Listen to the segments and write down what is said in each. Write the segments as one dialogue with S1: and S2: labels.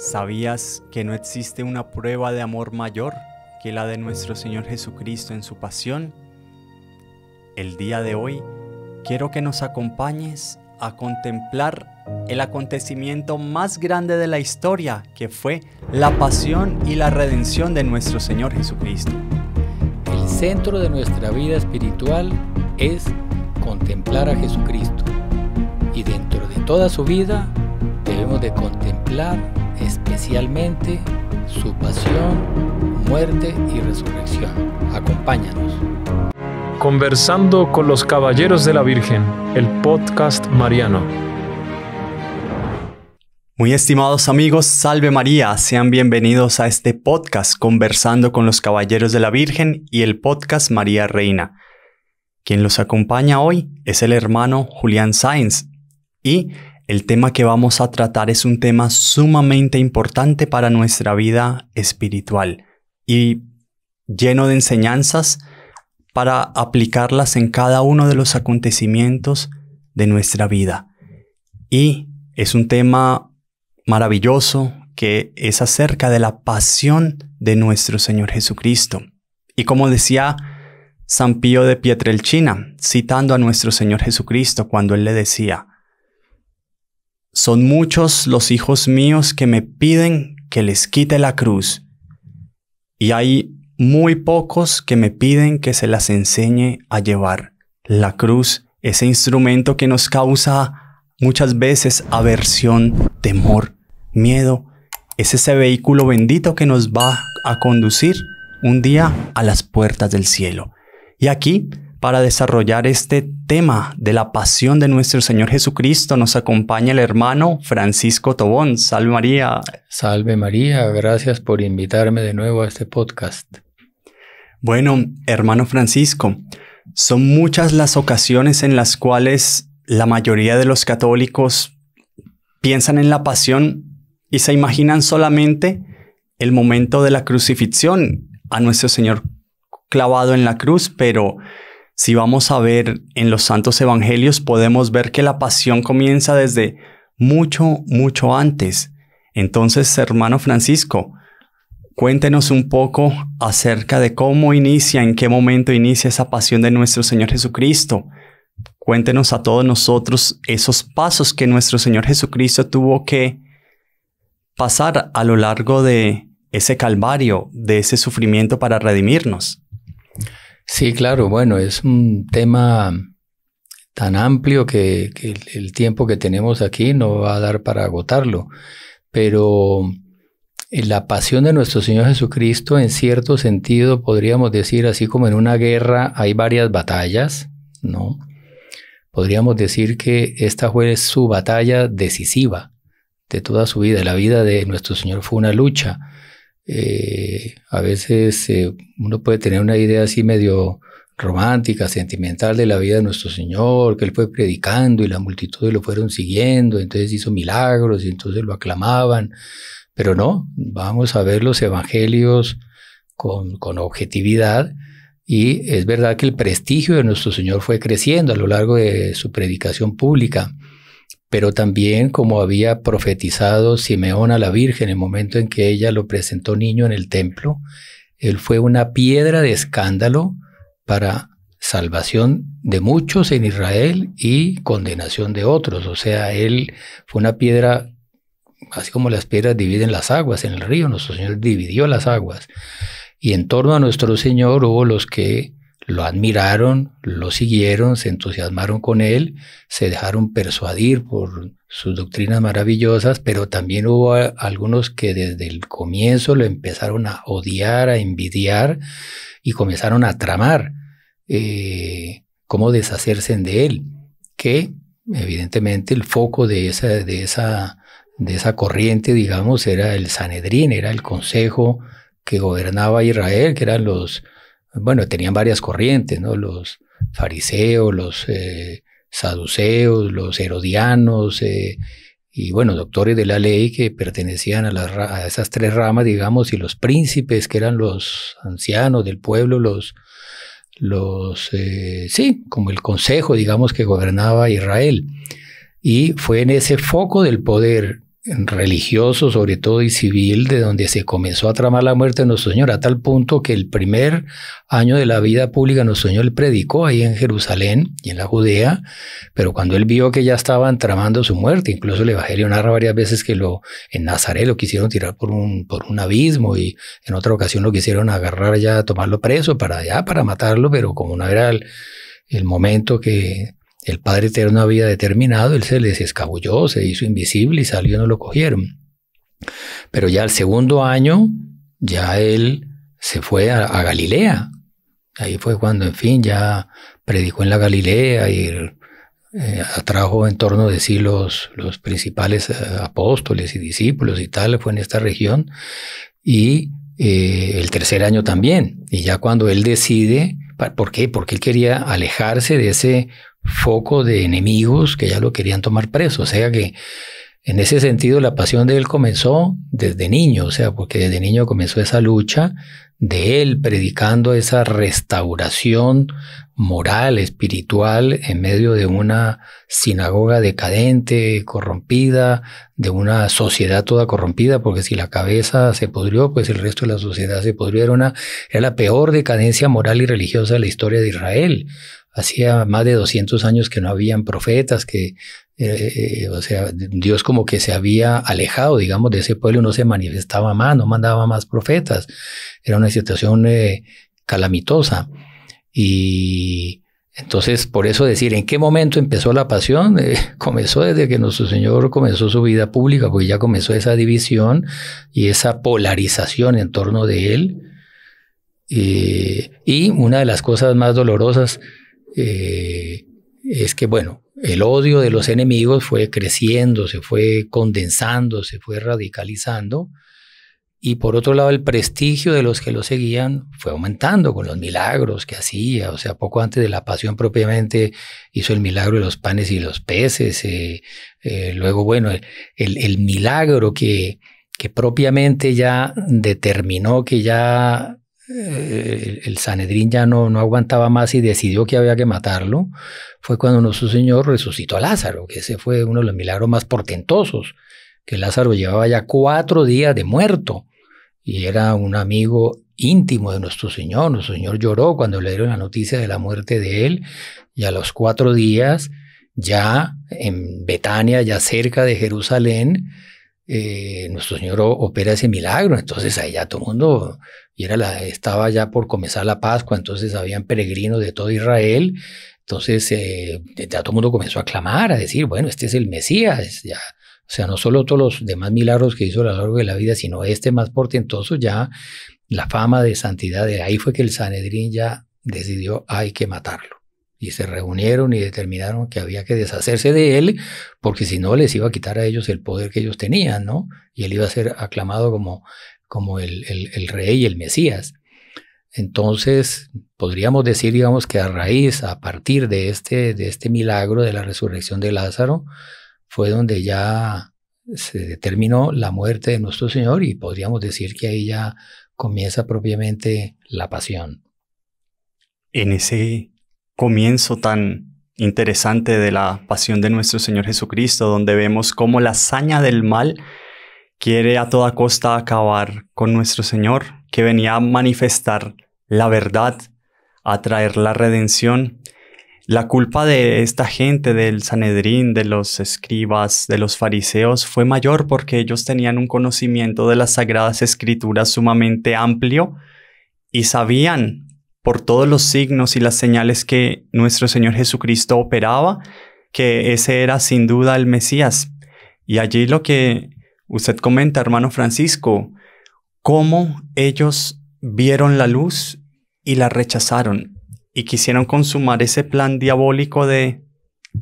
S1: ¿Sabías que no existe una prueba de amor mayor que la de nuestro Señor Jesucristo en su pasión? El día de hoy quiero que nos acompañes a contemplar el acontecimiento más grande de la historia, que fue la pasión y la redención de nuestro Señor Jesucristo. El centro de nuestra vida espiritual es contemplar a
S2: Jesucristo y dentro de toda su vida debemos de contemplar especialmente su pasión, muerte y resurrección.
S1: Acompáñanos. Conversando con los Caballeros de la Virgen, el podcast mariano. Muy estimados amigos, salve María, sean bienvenidos a este podcast Conversando con los Caballeros de la Virgen y el podcast María Reina. Quien los acompaña hoy es el hermano Julián Sáenz y el tema que vamos a tratar es un tema sumamente importante para nuestra vida espiritual y lleno de enseñanzas para aplicarlas en cada uno de los acontecimientos de nuestra vida. Y es un tema maravilloso que es acerca de la pasión de nuestro Señor Jesucristo. Y como decía San Pío de Pietrelchina, citando a nuestro Señor Jesucristo cuando él le decía, son muchos los hijos míos que me piden que les quite la cruz, y hay muy pocos que me piden que se las enseñe a llevar. La cruz, ese instrumento que nos causa muchas veces aversión, temor, miedo, es ese vehículo bendito que nos va a conducir un día a las puertas del cielo. Y aquí para desarrollar este tema de la pasión de nuestro Señor Jesucristo nos acompaña el hermano Francisco Tobón. Salve María. Salve María, gracias por invitarme de nuevo a este podcast. Bueno, hermano Francisco, son muchas las ocasiones en las cuales la mayoría de los católicos piensan en la pasión y se imaginan solamente el momento de la crucifixión a nuestro Señor clavado en la cruz, pero si vamos a ver en los santos evangelios, podemos ver que la pasión comienza desde mucho, mucho antes. Entonces, hermano Francisco, cuéntenos un poco acerca de cómo inicia, en qué momento inicia esa pasión de nuestro Señor Jesucristo. Cuéntenos a todos nosotros esos pasos que nuestro Señor Jesucristo tuvo que pasar a lo largo de ese calvario, de ese sufrimiento para redimirnos. Sí, claro, bueno, es un tema tan amplio
S2: que, el, el, tiempo que tenemos aquí no va a dar para agotarlo, pero eh, la pasión de nuestro Señor Jesucristo, en cierto sentido, podríamos decir, así como en una guerra hay varias batallas, ¿no? Podríamos decir que esta fue su batalla decisiva de toda su vida. La vida de nuestro Señor fue una lucha eh, a veces eh, uno puede tener una idea así medio romántica, sentimental de la vida de nuestro Señor, que Él fue predicando y la multitud lo fueron siguiendo, entonces hizo milagros y entonces lo aclamaban. Pero no, vamos a ver los evangelios con, con objetividad. Y es verdad que el prestigio de nuestro Señor fue creciendo a lo largo de su predicación pública pero también como había profetizado Simeón a la Virgen en el momento en que ella lo presentó niño en el templo, él fue una piedra de escándalo para salvación de muchos en Israel y condenación de otros. O sea, él fue una piedra, así como las piedras dividen las aguas en el río, nuestro Señor dividió las aguas. Y en torno a nuestro Señor hubo los que lo admiraron, lo siguieron, se entusiasmaron con él, se dejaron persuadir por sus doctrinas maravillosas, pero también hubo algunos que desde el comienzo lo empezaron a odiar, a envidiar y comenzaron a tramar eh, cómo deshacerse de él, que evidentemente el foco de esa, de esa, de esa corriente, digamos, era el Sanedrín, era el consejo que gobernaba Israel, que eran los, bueno, tenían varias corrientes, ¿no? Los fariseos, los eh, saduceos, los herodianos, eh, y bueno, doctores de la ley que pertenecían a, esas tres ramas, digamos, y los príncipes que eran los ancianos del pueblo, los, los, eh, sí, como el consejo, digamos, que gobernaba Israel. Y fue en ese foco del poder religioso, sobre todo y civil, de donde se comenzó a tramar la muerte de nuestro Señor, a tal punto que el primer año de la vida pública nuestro Señor predicó ahí en Jerusalén y en la Judea, pero cuando él vio que ya estaban tramando su muerte, incluso el Evangelio narra varias veces que lo en Nazaret lo quisieron tirar por un, por un abismo y en otra ocasión lo quisieron agarrar ya, tomarlo preso para allá, para matarlo, pero como no era el momento que el Padre Eterno había determinado, él se les escabulló, se hizo invisible y salió y no lo cogieron. Pero ya al segundo año, ya él se fue a, Galilea. Ahí fue cuando, en fin, ya predicó en la Galilea y eh, atrajo en torno de sí los, los principales eh, apóstoles y discípulos y tal, fue en esta región. Y eh, el tercer año también. Y ya cuando él decide, ¿por qué? Porque él quería alejarse de ese foco de enemigos que ya lo querían tomar preso. O sea que en ese sentido, la pasión de él comenzó desde niño, o sea, porque desde niño comenzó esa lucha de él predicando esa restauración moral, espiritual, en medio de una sinagoga decadente, corrompida, de una sociedad toda corrompida, porque si la cabeza se podrió, pues el resto de la sociedad se podrió. Era, era la peor decadencia moral y religiosa de la historia de Israel. Hacía más de 200 años que no habían profetas, que eh, eh, o sea, Dios como que se había alejado, digamos, de ese pueblo, no se manifestaba más, no mandaba más profetas. Era una situación eh, calamitosa. Y entonces, por eso decir, ¿en qué momento empezó la pasión? comenzó desde que nuestro Señor comenzó su vida pública, porque ya comenzó esa división y esa polarización en torno de Él. y una de las cosas más dolorosas es que, bueno, el odio de los enemigos fue creciendo, se fue condensando, se fue radicalizando. Y por otro lado, el prestigio de los que lo seguían fue aumentando con los milagros que hacía. O sea, poco antes de la pasión propiamente hizo el milagro de los panes y los peces. Eh, eh, luego, bueno, el, el milagro que, que propiamente ya determinó que ya el Sanedrín ya no, no aguantaba más y decidió que había que matarlo, fue cuando nuestro Señor resucitó a Lázaro, que ese fue uno de los milagros más portentosos, que Lázaro llevaba ya cuatro días de muerto y era un amigo íntimo de nuestro Señor. Nuestro Señor lloró cuando le dieron la noticia de la muerte de él y a los cuatro días, ya en Betania, ya cerca de Jerusalén, eh, nuestro Señor opera ese milagro. Entonces ahí ya todo el mundo y era la, estaba ya por comenzar la Pascua, entonces habían peregrinos de todo Israel, entonces eh, ya todo el mundo comenzó a clamar, a decir, bueno, este es el Mesías, O sea, no solo todos los demás milagros que hizo a lo largo de la vida, sino este más portentoso ya, la fama de santidad, de ahí fue que el Sanedrín ya decidió, hay que matarlo. Y se reunieron y determinaron que había que deshacerse de él, porque si no les iba a quitar a ellos el poder que ellos tenían, ¿no? Y él iba a ser aclamado como como el, rey y el Mesías. Entonces, podríamos decir, digamos, que a raíz, a partir de este, de este milagro de la resurrección de Lázaro, fue donde ya se determinó la muerte de nuestro Señor y podríamos decir que ahí ya comienza propiamente la pasión.
S1: En ese comienzo tan interesante de la pasión de nuestro Señor Jesucristo, donde vemos cómo la hazaña del mal quiere a toda costa acabar con nuestro Señor, que venía a manifestar la verdad, a traer la redención. La culpa de esta gente, del Sanedrín, de los escribas, de los fariseos, fue mayor porque ellos tenían un conocimiento de las sagradas escrituras sumamente amplio y sabían por todos los signos y las señales que nuestro Señor Jesucristo operaba que ese era sin duda el Mesías. Y allí lo que Usted comenta, hermano Francisco, cómo ellos vieron la luz y la rechazaron y quisieron consumar ese plan diabólico de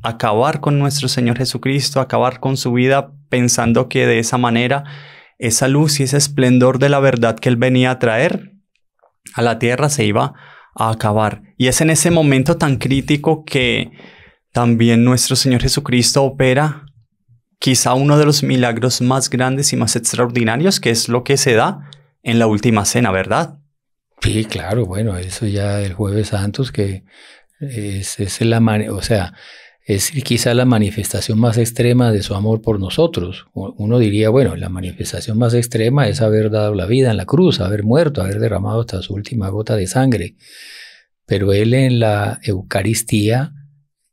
S1: acabar con nuestro Señor Jesucristo, acabar con su vida pensando que de esa manera esa luz y ese esplendor de la verdad que él venía a traer a la tierra se iba a acabar. Y es en ese momento tan crítico que también nuestro Señor Jesucristo opera quizá uno de los milagros más grandes y más extraordinarios, que es lo que se da en la última cena, ¿verdad? Sí, claro, bueno, eso
S2: ya el jueves santos, que es, la o sea, es quizá la manifestación más extrema de su amor por nosotros. Uno diría, bueno, la manifestación más extrema es haber dado la vida en la cruz, haber muerto, haber derramado hasta su última gota de sangre. Pero Él en la Eucaristía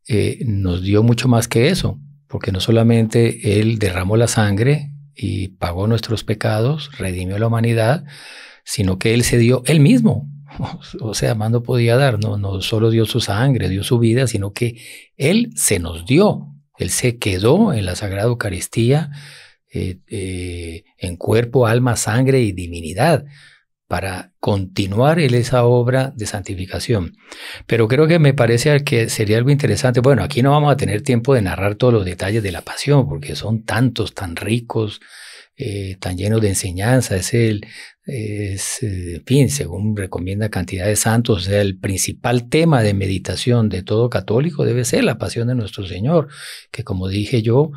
S2: eh, nos dio mucho más que eso porque no solamente Él derramó la sangre y pagó nuestros pecados, redimió la humanidad, sino que Él se dio Él mismo. O sea, más no podía dar, no, no solo dio su sangre, dio su vida, sino que Él se nos dio, Él se quedó en la Sagrada Eucaristía eh, eh, en cuerpo, alma, sangre y divinidad para continuar esa obra de santificación. Pero creo que me parece que sería algo interesante. Bueno, aquí no vamos a tener tiempo de narrar todos los detalles de la pasión, porque son tantos, tan ricos, eh, tan llenos de enseñanza. Es el, eh, en fin, según recomienda cantidad de santos, el principal tema de meditación de todo católico debe ser la pasión de nuestro Señor, que como dije yo,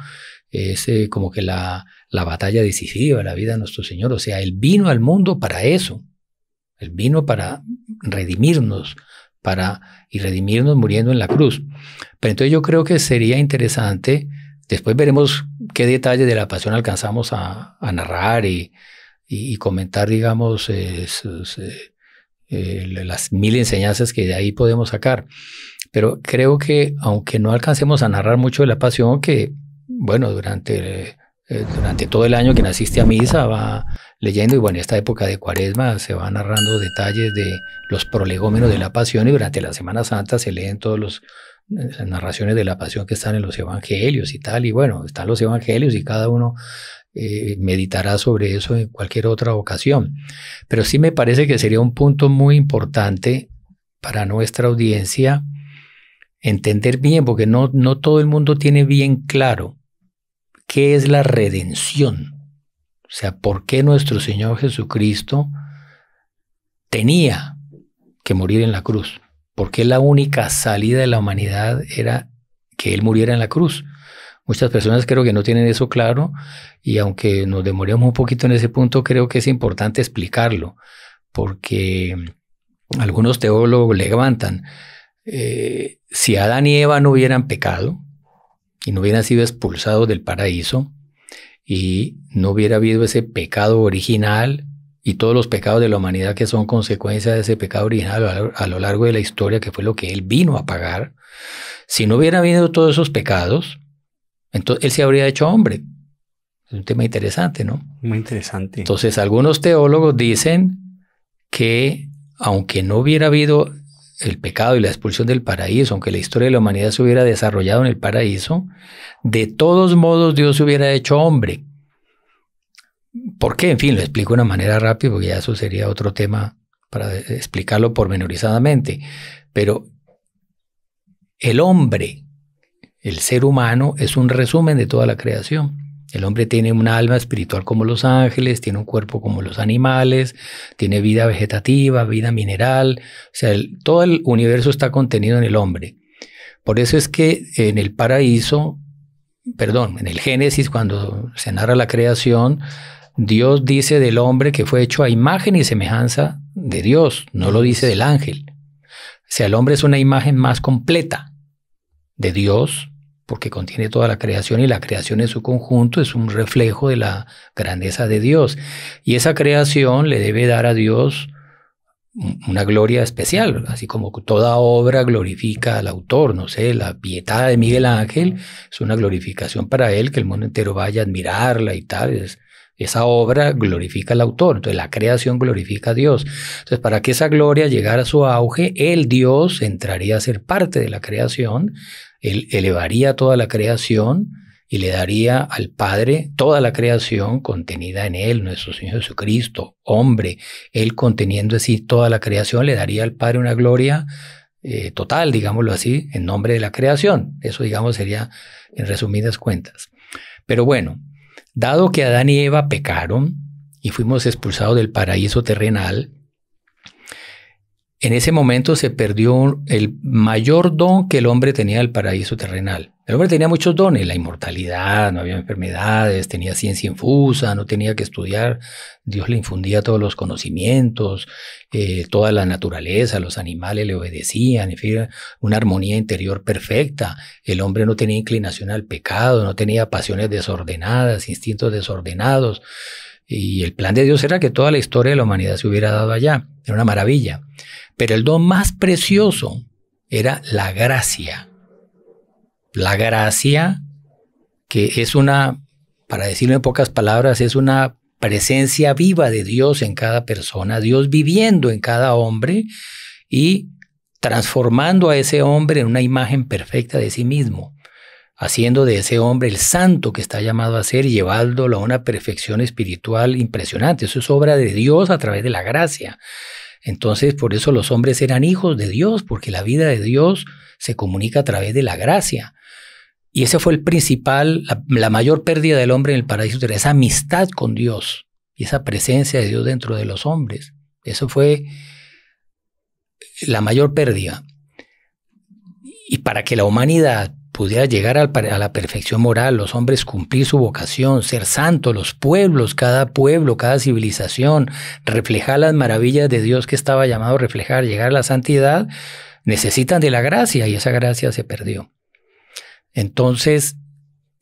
S2: es eh, como que la la batalla decisiva, la vida de nuestro Señor. O sea, Él vino al mundo para eso. Él vino para redimirnos, para y redimirnos muriendo en la cruz. Pero entonces yo creo que sería interesante, después veremos qué detalle de la pasión alcanzamos a, narrar y, comentar, digamos, eh, las mil enseñanzas que de ahí podemos sacar. Pero creo que aunque no alcancemos a narrar mucho de la pasión, que, bueno, durante eh, eh, durante todo el año que naciste a misa va leyendo y bueno, en esta época de cuaresma se va narrando detalles de los prolegómenos de la pasión y durante la Semana Santa se leen todos los eh, las narraciones de la pasión que están en los evangelios y tal, y bueno, están los evangelios y cada uno eh, meditará sobre eso en cualquier otra ocasión. Pero sí me parece que sería un punto muy importante para nuestra audiencia entender bien, porque no, no todo el mundo tiene bien claro qué es la redención. O sea, por qué nuestro Señor Jesucristo tenía que morir en la cruz. ¿Por qué la única salida de la humanidad era que Él muriera en la cruz? Muchas personas creo que no tienen eso claro y aunque nos demoremos un poquito en ese punto, creo que es importante explicarlo, porque algunos teólogos levantan, eh, si Adán y Eva no hubieran pecado, y no hubiera sido expulsado del paraíso y no hubiera habido ese pecado original y todos los pecados de la humanidad que son consecuencia de ese pecado original a lo largo de la historia, que fue lo que él vino a pagar, si no hubiera habido todos esos pecados, entonces él se habría hecho hombre. Es un tema interesante, ¿no? Muy interesante. Entonces, algunos teólogos dicen que aunque no hubiera habido el pecado y la expulsión del paraíso, aunque la historia de la humanidad se hubiera desarrollado en el paraíso, de todos modos Dios se hubiera hecho hombre. ¿Por qué? En fin, lo explico de una manera rápida, porque ya eso sería otro tema para explicarlo pormenorizadamente. Pero el hombre, el ser humano, es un resumen de toda la creación. El hombre tiene un alma espiritual como los ángeles, tiene un cuerpo como los animales, tiene vida vegetativa, vida mineral, o sea, todo el universo está contenido en el hombre. Por eso es que en el paraíso, perdón, en el Génesis, cuando se narra la creación, Dios dice del hombre que fue hecho a imagen y semejanza de Dios, no lo dice del ángel. O sea, el hombre es una imagen más completa de Dios porque contiene toda la creación y la creación en su conjunto es un reflejo de la grandeza de Dios. Y esa creación le debe dar a Dios una gloria especial, así como toda obra glorifica al autor, no sé, la pietad de Miguel Ángel es una glorificación para él, que el mundo entero vaya a admirarla y tal, esa obra glorifica al autor, entonces la creación glorifica a Dios. Entonces, para que esa gloria llegara a su auge, el Dios entraría a ser parte de la creación, él elevaría toda la creación y le daría al Padre toda la creación contenida en Él, nuestro Señor Jesucristo, hombre. Él conteniendo así toda la creación, le daría al Padre una gloria eh, total, digámoslo así, en nombre de la creación. Eso, digamos, sería en resumidas cuentas. Pero bueno, dado que Adán y Eva pecaron y fuimos expulsados del paraíso terrenal, en ese momento se perdió el mayor don que el hombre tenía del paraíso terrenal. El hombre tenía muchos dones, la inmortalidad, no había enfermedades, tenía ciencia infusa, no tenía que estudiar. Dios le infundía todos los conocimientos, eh, toda la naturaleza, los animales le obedecían, en fin, una armonía interior perfecta. El hombre no tenía inclinación al pecado, no tenía pasiones desordenadas, instintos desordenados. Y el plan de Dios era que toda la historia de la humanidad se hubiera dado allá. Era una maravilla. Pero el don más precioso era la gracia. La gracia que es una, para decirlo en pocas palabras, es una presencia viva de Dios en cada persona, Dios viviendo en cada hombre y transformando a ese hombre en una imagen perfecta de sí mismo haciendo de ese hombre el santo que está llamado a ser y llevándolo a una perfección espiritual impresionante. Eso es obra de Dios a través de la gracia. Entonces, por eso los hombres eran hijos de Dios, porque la vida de Dios se comunica a través de la gracia. Y ese fue el principal, la, mayor pérdida del hombre en el paraíso, esa amistad con Dios y esa presencia de Dios dentro de los hombres. Eso fue la mayor pérdida. Y para que la humanidad pudiera llegar a la perfección moral, los hombres cumplir su vocación, ser santos, los pueblos, cada pueblo, cada civilización, reflejar las maravillas de Dios que estaba llamado a reflejar, llegar a la santidad, necesitan de la gracia y esa gracia se perdió. Entonces,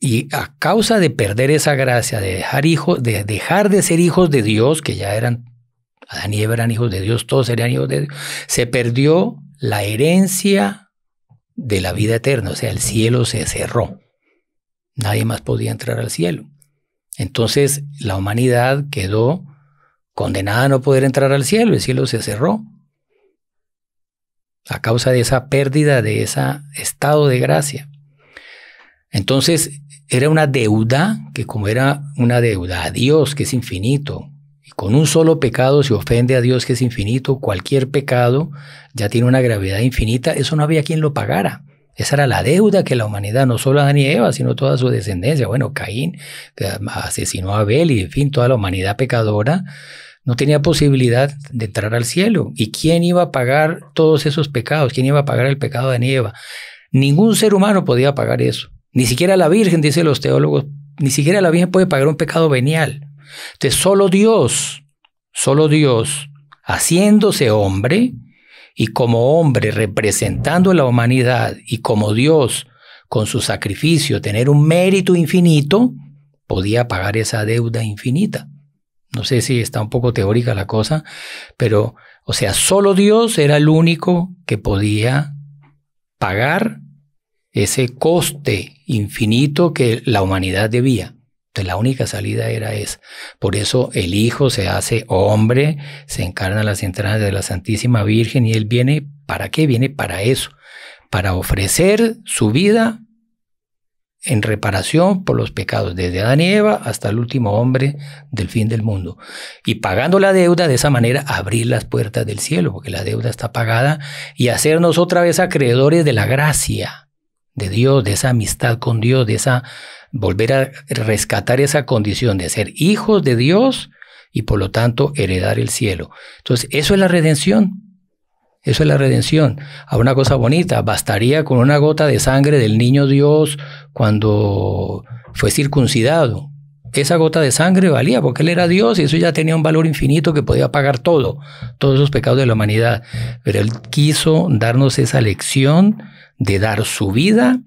S2: y a causa de perder esa gracia, de dejar, hijos, de dejar de ser hijos de Dios, que ya eran, Adán y eran hijos de Dios, todos eran hijos de Dios, se perdió la herencia de la vida eterna, o sea, el cielo se cerró. Nadie más podía entrar al cielo. Entonces la humanidad quedó condenada a no poder entrar al cielo, el cielo se cerró. A causa de esa pérdida de ese estado de gracia. Entonces era una deuda que como era una deuda a Dios que es infinito, con un solo pecado se ofende a Dios que es infinito. Cualquier pecado ya tiene una gravedad infinita. Eso no había quien lo pagara. Esa era la deuda que la humanidad, no solo a y Eva, sino toda su descendencia. Bueno, Caín asesinó a Abel y, en fin, toda la humanidad pecadora no tenía posibilidad de entrar al cielo. ¿Y quién iba a pagar todos esos pecados? ¿Quién iba a pagar el pecado de Adán y Eva? Ningún ser humano podía pagar eso. Ni siquiera la Virgen, dicen los teólogos, ni siquiera la Virgen puede pagar un pecado venial. Entonces, solo Dios, solo Dios, haciéndose hombre y como hombre representando a la humanidad y como Dios con su sacrificio tener un mérito infinito, podía pagar esa deuda infinita. No sé si está un poco teórica la cosa, pero, o sea, solo Dios era el único que podía pagar ese coste infinito que la humanidad debía la única salida era esa. Por eso el Hijo se hace hombre, se encarna en las entrañas de la Santísima Virgen y Él viene, ¿para qué? Viene para eso, para ofrecer su vida en reparación por los pecados desde Adán y Eva hasta el último hombre del fin del mundo. Y pagando la deuda, de esa manera abrir las puertas del cielo, porque la deuda está pagada, y hacernos otra vez acreedores de la gracia de Dios, de esa amistad con Dios, de esa volver a rescatar esa condición de ser hijos de Dios y por lo tanto heredar el cielo. Entonces, eso es la redención. Eso es la redención. A una cosa bonita, bastaría con una gota de sangre del niño Dios cuando fue circuncidado. Esa gota de sangre valía porque él era Dios y eso ya tenía un valor infinito que podía pagar todo, todos los pecados de la humanidad. Pero él quiso darnos esa lección de dar su vida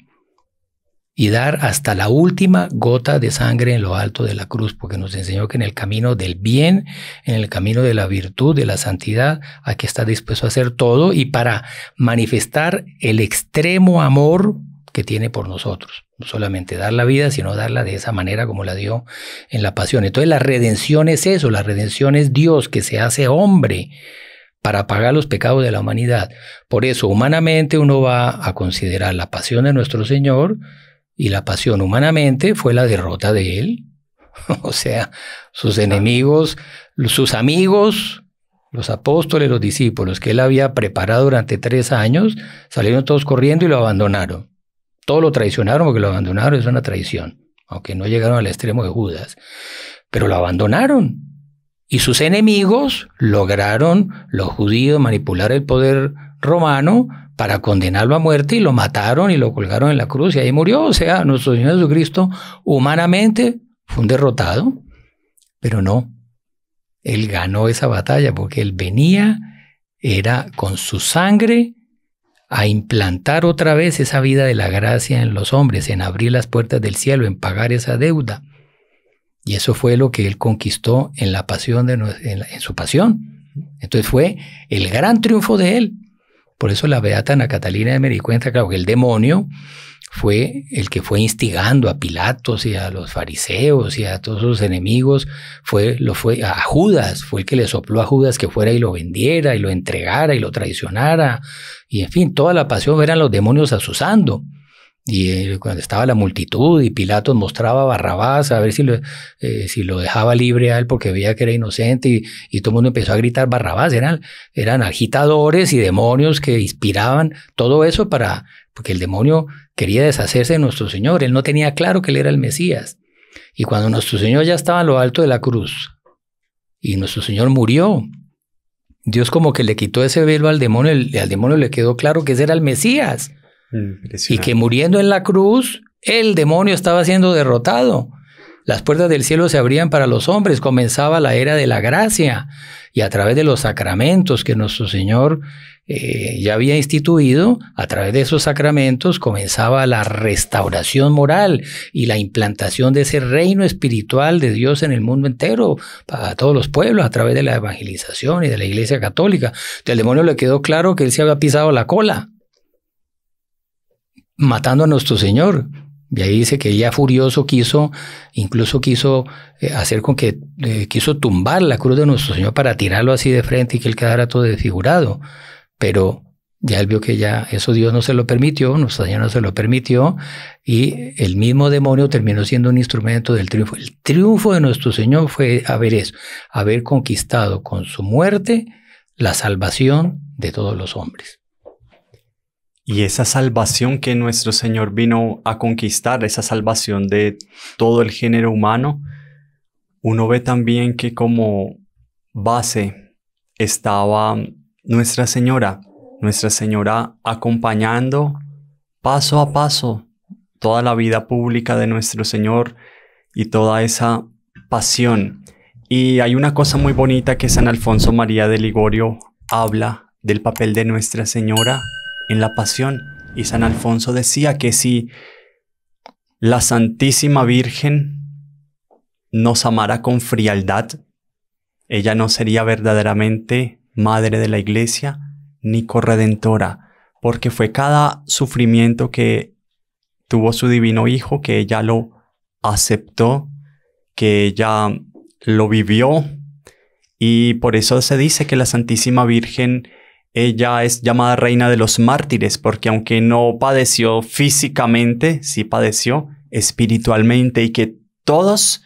S2: y dar hasta la última gota de sangre en lo alto de la cruz, porque nos enseñó que en el camino del bien, en el camino de la virtud, de la santidad, aquí está dispuesto a hacer todo y para manifestar el extremo amor que tiene por nosotros. No solamente dar la vida, sino darla de esa manera como la dio en la pasión. Entonces la redención es eso, la redención es Dios que se hace hombre para pagar los pecados de la humanidad. Por eso, humanamente uno va a considerar la pasión de nuestro Señor y la pasión humanamente fue la derrota de Él. o sea, sus enemigos, sus amigos, los apóstoles, los discípulos que Él había preparado durante tres años, salieron todos corriendo y lo abandonaron. Todos lo traicionaron porque lo abandonaron, es una traición, aunque no llegaron al extremo de Judas, pero lo abandonaron. Y sus enemigos lograron, los judíos, manipular el poder romano para condenarlo a muerte y lo mataron y lo colgaron en la cruz y ahí murió. O sea, nuestro Señor Jesucristo humanamente fue un derrotado, pero no, él ganó esa batalla porque él venía, era con su sangre a implantar otra vez esa vida de la gracia en los hombres, en abrir las puertas del cielo, en pagar esa deuda. Y eso fue lo que él conquistó en, la pasión de, en, su pasión. Entonces fue el gran triunfo de él. Por eso la beata Ana Catalina de di cuenta, claro, que el demonio fue el que fue instigando a Pilatos y a los fariseos y a todos sus enemigos, fue, lo fue a Judas, fue el que le sopló a Judas que fuera y lo vendiera y lo entregara y lo traicionara, y en fin, toda la pasión eran los demonios azuzando y eh, cuando estaba la multitud y Pilatos mostraba a Barrabás a ver si lo, eh, si lo dejaba libre a él porque veía que era inocente y, todo el mundo empezó a gritar Barrabás. Eran, eran agitadores y demonios que inspiraban todo eso para, porque el demonio quería deshacerse de nuestro Señor. Él no tenía claro que él era el Mesías. Y cuando nuestro Señor ya estaba en lo alto de la cruz y nuestro Señor murió, Dios como que le quitó ese velo al demonio, y al demonio le quedó claro que ese era el Mesías. Y que muriendo en la cruz, el demonio estaba siendo derrotado. Las puertas del cielo se abrían para los hombres, comenzaba la era de la gracia y a través de los sacramentos que nuestro Señor eh, ya había instituido, a través de esos sacramentos comenzaba la restauración moral y la implantación de ese reino espiritual de Dios en el mundo entero, para todos los pueblos, a través de la evangelización y de la Iglesia Católica. El demonio le quedó claro que él se había pisado la cola matando a nuestro Señor. Y ahí dice que ya furioso quiso, incluso quiso eh, hacer con que, eh, quiso tumbar la cruz de nuestro Señor para tirarlo así de frente y que él quedara todo desfigurado. Pero ya él vio que ya eso Dios no se lo permitió, nuestro Señor no se lo permitió, y el mismo demonio terminó siendo un instrumento del triunfo. El triunfo de nuestro Señor fue haber eso, haber
S1: conquistado con su muerte la salvación de todos los hombres. Y esa salvación que nuestro Señor vino a conquistar, esa salvación de todo el género humano, uno ve también que como base estaba Nuestra Señora, Nuestra Señora acompañando paso a paso toda la vida pública de nuestro Señor y toda esa pasión. Y hay una cosa muy bonita que San Alfonso María de Ligorio habla del papel de Nuestra Señora en la pasión. Y San Alfonso decía que si la Santísima Virgen nos amara con frialdad, ella no sería verdaderamente madre de la iglesia ni corredentora, porque fue cada sufrimiento que tuvo su divino hijo que ella lo aceptó, que ella lo vivió, y por eso se dice que la Santísima Virgen ella es llamada reina de los mártires porque aunque no padeció físicamente, sí padeció espiritualmente y que todos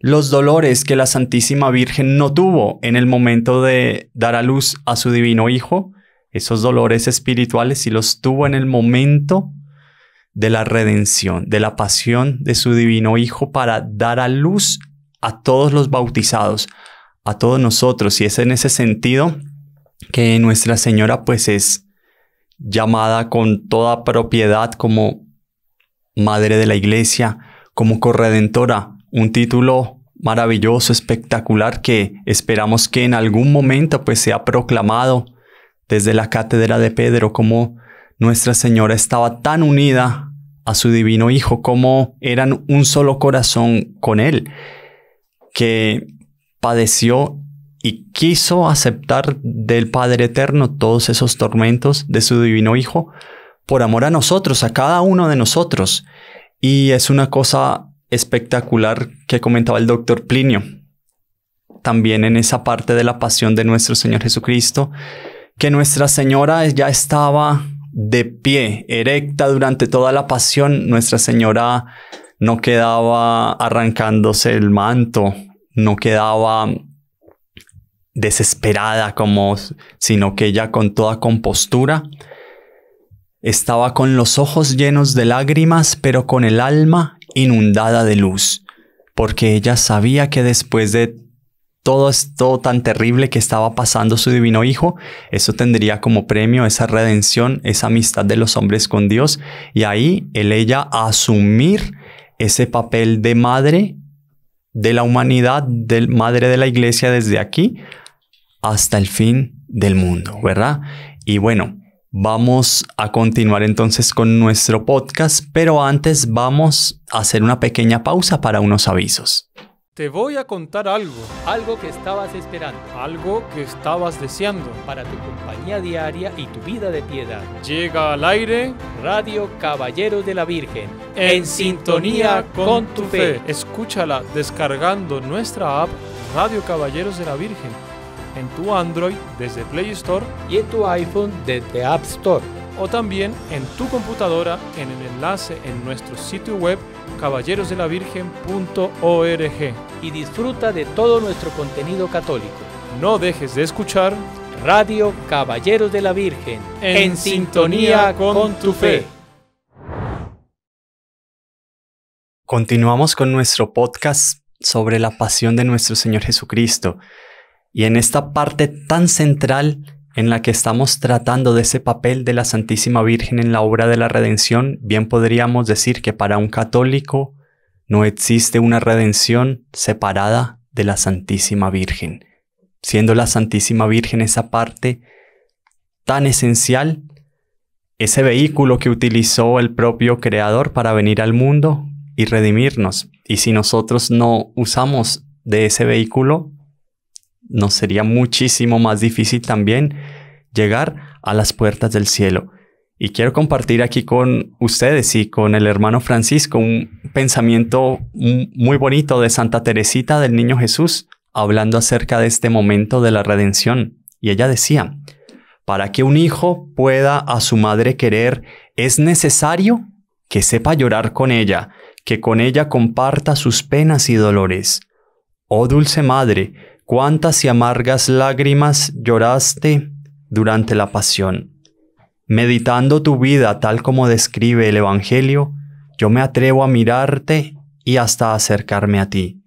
S1: los dolores que la Santísima Virgen no tuvo en el momento de dar a luz a su divino Hijo, esos dolores espirituales sí los tuvo en el momento de la redención, de la pasión de su divino Hijo para dar a luz a todos los bautizados, a todos nosotros. Y es en ese sentido que Nuestra Señora pues es llamada con toda propiedad como Madre de la Iglesia, como corredentora, un título maravilloso, espectacular, que esperamos que en algún momento pues sea proclamado desde la cátedra de Pedro, como Nuestra Señora estaba tan unida a su divino Hijo, como eran un solo corazón con Él, que padeció y quiso aceptar del Padre Eterno todos esos tormentos de su divino Hijo por amor a nosotros, a cada uno de nosotros. Y es una cosa espectacular que comentaba el doctor Plinio, también en esa parte de la pasión de nuestro Señor Jesucristo, que Nuestra Señora ya estaba de pie, erecta durante toda la pasión, Nuestra Señora no quedaba arrancándose el manto, no quedaba desesperada, como, sino que ella con toda compostura estaba con los ojos llenos de lágrimas, pero con el alma inundada de luz, porque ella sabía que después de todo esto tan terrible que estaba pasando su divino hijo, eso tendría como premio esa redención, esa amistad de los hombres con Dios, y ahí el ella asumir ese papel de madre de la humanidad, del madre de la iglesia desde aquí hasta el fin del mundo, ¿verdad? Y bueno, vamos a continuar entonces con nuestro podcast, pero antes vamos a hacer una pequeña pausa para unos avisos.
S2: Te voy a contar algo. Algo que estabas esperando. Algo que estabas deseando. Para tu compañía diaria y tu vida de piedad. Llega al aire Radio Caballeros de la Virgen. En, sintonía con, tu fe. Escúchala descargando nuestra app Radio Caballeros de la Virgen. En tu Android desde Play Store. Y en tu iPhone desde App Store o también en tu computadora en el enlace en nuestro sitio web caballerosdelavirgen.org. Y disfruta de todo nuestro contenido católico. No dejes de escuchar Radio Caballeros de la Virgen en, sintonía con tu fe.
S1: Continuamos con nuestro podcast sobre la pasión de nuestro Señor Jesucristo. Y en esta parte tan central en la que estamos tratando de ese papel de la Santísima Virgen en la obra de la redención, bien podríamos decir que para un católico no existe una redención separada de la Santísima Virgen, siendo la Santísima Virgen esa parte tan esencial, ese vehículo que utilizó el propio Creador para venir al mundo y redimirnos. Y si nosotros no usamos de ese vehículo, nos sería muchísimo más difícil también llegar a las puertas del cielo. Y quiero compartir aquí con ustedes y con el hermano Francisco un pensamiento muy bonito de Santa Teresita del Niño Jesús, hablando acerca de este momento de la redención. Y ella decía, para que un hijo pueda a su madre querer, es necesario que sepa llorar con ella, que con ella comparta sus penas y dolores. Oh dulce madre, cuántas y amargas lágrimas lloraste durante la pasión. Meditando tu vida tal como describe el Evangelio, yo me atrevo a mirarte y hasta acercarme a ti.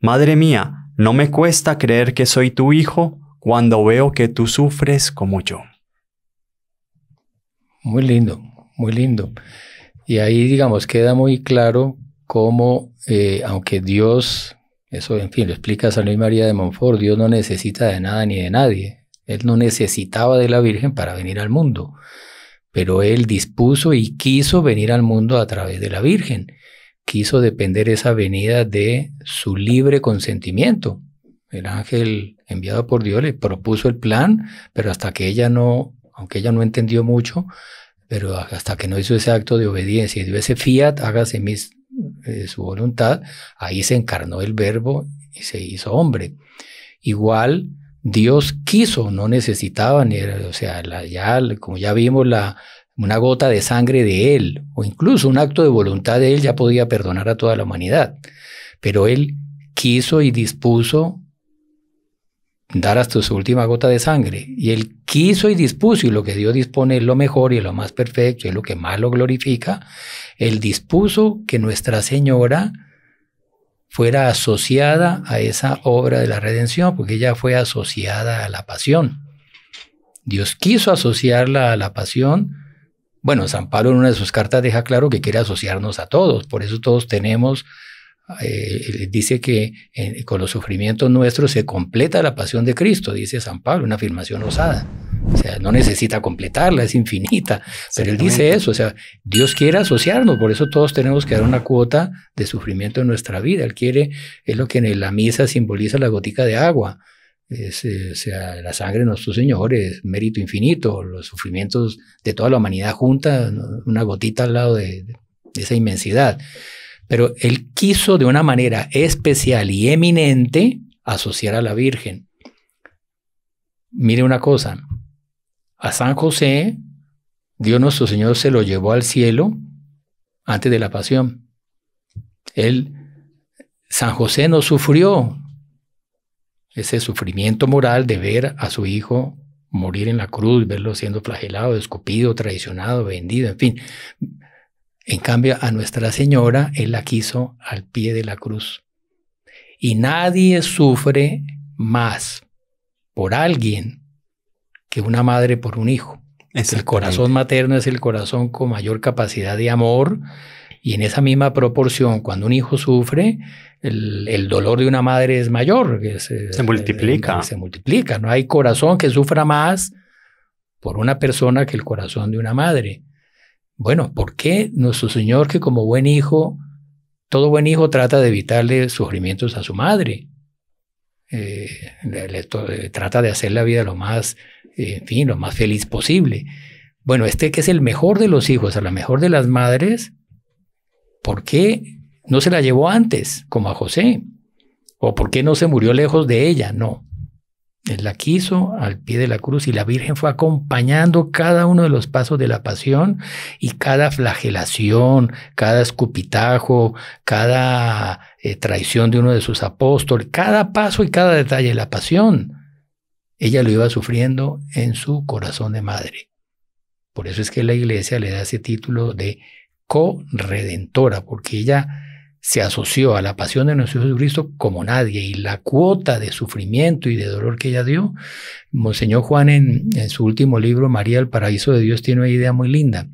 S1: Madre mía, no me cuesta creer que soy tu hijo cuando veo que tú sufres como yo. Muy lindo, muy lindo. Y ahí, digamos, queda muy claro
S2: cómo, eh, aunque Dios eso, en fin, lo explica San Luis María de Montfort. Dios no necesita de nada ni de nadie. Él no necesitaba de la Virgen para venir al mundo, pero él dispuso y quiso venir al mundo a través de la Virgen. Quiso depender esa venida de su libre consentimiento. El ángel enviado por Dios le propuso el plan, pero hasta que ella no, aunque ella no entendió mucho, pero hasta que no hizo ese acto de obediencia y dio ese fiat, hágase mis de eh, su voluntad, ahí se encarnó el verbo y se hizo hombre. Igual Dios quiso, no necesitaba ni o sea, ya, como ya vimos, la, una gota de sangre de Él, o incluso un acto de voluntad de Él ya podía perdonar a toda la humanidad. Pero Él quiso y dispuso dar hasta su última gota de sangre. Y Él quiso y dispuso, y lo que Dios dispone es lo mejor y lo más perfecto, es lo que más lo glorifica. Él dispuso que Nuestra Señora fuera asociada a esa obra de la redención, porque ella fue asociada a la pasión. Dios quiso asociarla a la pasión. Bueno, San Pablo en una de sus cartas deja claro que quiere asociarnos a todos, por eso todos tenemos, eh, dice que eh, con los sufrimientos nuestros se completa la pasión de Cristo, dice San Pablo, una afirmación osada. O sea, no necesita completarla, es infinita. Pero él dice eso, o sea, Dios quiere asociarnos, por eso todos tenemos que dar una cuota de sufrimiento en nuestra vida. Él quiere, es lo que en la misa simboliza la gotica de agua. Eh, o sea, la sangre de nuestro Señor es mérito infinito, los sufrimientos de toda la humanidad junta, una gotita al lado de esa inmensidad. Pero él quiso de una manera especial y eminente asociar a la Virgen. Mire una cosa, a San José, Dios nuestro Señor se lo llevó al cielo antes de la pasión. Él, San José no sufrió ese sufrimiento moral de ver a su hijo morir en la cruz, verlo siendo flagelado, escupido, traicionado, vendido, en fin. En cambio, a Nuestra Señora Él la quiso al pie de la cruz. Y nadie sufre más por alguien que una madre por un hijo. El corazón materno es el corazón con mayor capacidad de amor y en esa misma proporción, cuando un hijo sufre, el, dolor de una madre es mayor. Eh, se,
S1: multiplica.
S2: Eh, se, multiplica. No hay corazón que sufra más por una persona que el corazón de una madre. Bueno, ¿por qué nuestro Señor que como buen hijo, todo buen hijo trata de evitarle sufrimientos a su madre? Eh, trata de hacer la vida lo más eh, en fin, lo más feliz posible. Bueno, este que es el mejor de los hijos, a la mejor de las madres, ¿por qué no se la llevó antes, como a José? ¿O por qué no se murió lejos de ella? No. Él la quiso al pie de la cruz y la Virgen fue acompañando cada uno de los pasos de la pasión y cada flagelación, cada escupitajo, cada eh, traición de uno de sus apóstoles, cada paso y cada detalle de la pasión ella lo iba sufriendo en su corazón de madre. Por eso es que la iglesia le da ese título de co-redentora, porque ella se asoció a la pasión de nuestro Jesucristo como nadie y la cuota de sufrimiento y de dolor que ella dio. Monseñor Juan en, su último libro, María, el paraíso de Dios, tiene una idea muy linda.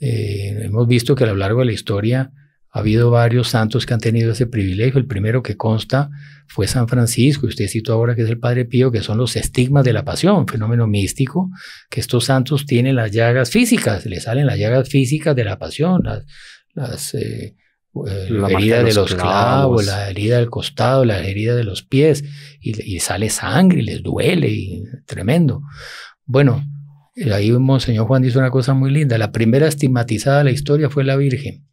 S2: Eh, hemos visto que a lo largo de la historia ha habido varios santos que han tenido ese privilegio. El primero que consta fue San Francisco, y usted citó ahora que es el Padre Pío, que son los estigmas de la pasión, fenómeno místico, que estos santos tienen las llagas físicas, le salen las llagas físicas de la pasión, las, eh, eh, heridas de los, clavos, la herida del costado, las heridas de los pies, y, sale sangre y les duele, y tremendo. Bueno, eh, ahí Monseñor Juan dice una cosa muy linda. La primera estigmatizada de la historia fue la Virgen.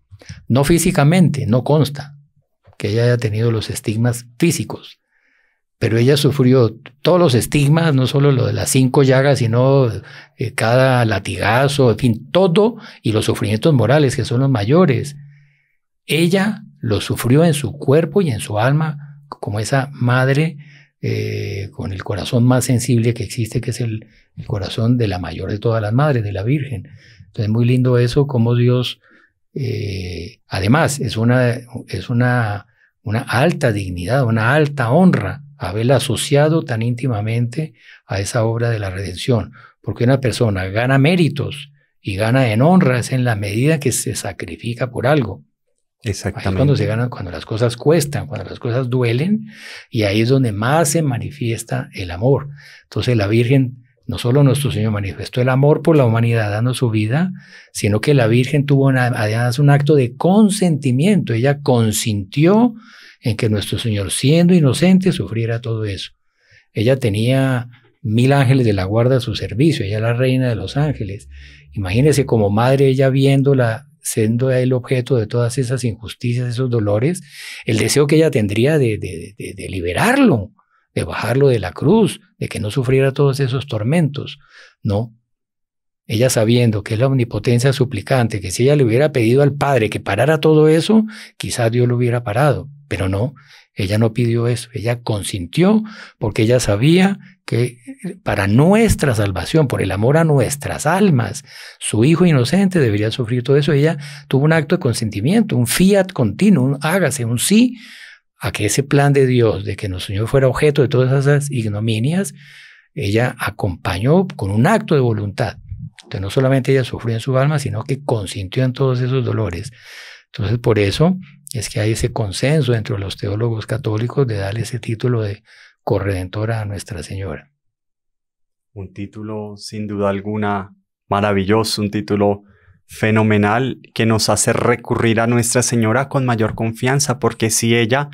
S2: No físicamente, no consta que ella haya tenido los estigmas físicos, pero ella sufrió todos los estigmas, no solo lo de las cinco llagas, sino eh, cada latigazo, en fin, todo, y los sufrimientos morales, que son los mayores. Ella lo sufrió en su cuerpo y en su alma, como esa madre eh, con el corazón más sensible que existe, que es el, corazón de la mayor de todas las madres, de la Virgen. Entonces, muy lindo eso, como Dios eh, además, es una, es una, una alta dignidad, una alta honra haberla asociado tan íntimamente a esa obra de la redención, porque una persona gana méritos y gana en honras en la medida que se sacrifica por algo. Exactamente. cuando se cuando las cosas cuestan, cuando las cosas duelen, y ahí es donde más se manifiesta el amor. Entonces la Virgen no solo nuestro Señor manifestó el amor por la humanidad dando su vida, sino que la Virgen tuvo además un acto de consentimiento. Ella consintió en que nuestro Señor, siendo inocente, sufriera todo eso. Ella tenía mil ángeles de la guarda a su servicio, ella es la reina de los ángeles. Imagínese como madre ella viéndola siendo el objeto de todas esas injusticias, esos dolores, el deseo que ella tendría de liberarlo, de bajarlo de la cruz, de que no sufriera todos esos tormentos. No. Ella sabiendo que es la omnipotencia suplicante, que si ella le hubiera pedido al Padre que parara todo eso, quizás Dios lo hubiera parado. Pero no, ella no pidió eso, ella consintió porque ella sabía que para nuestra salvación, por el amor a nuestras almas, su hijo inocente debería sufrir todo eso. Ella tuvo un acto de consentimiento, un fiat continuo, un hágase, un sí a que ese plan de Dios de que nuestro Señor fuera objeto de todas esas ignominias, ella acompañó con un acto de voluntad. Entonces no solamente ella sufrió en su alma, sino que consintió en todos esos dolores. Entonces por eso es que hay ese consenso entre los teólogos católicos de darle ese título de corredentora a Nuestra Señora.
S1: Un título sin duda alguna maravilloso, un título fenomenal que nos hace recurrir a Nuestra Señora con mayor confianza, porque si ella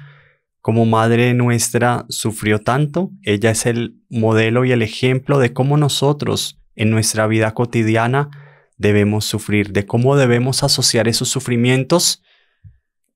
S1: como Madre nuestra sufrió tanto, ella es el modelo y el ejemplo de cómo nosotros en nuestra vida cotidiana debemos sufrir, de cómo debemos asociar esos sufrimientos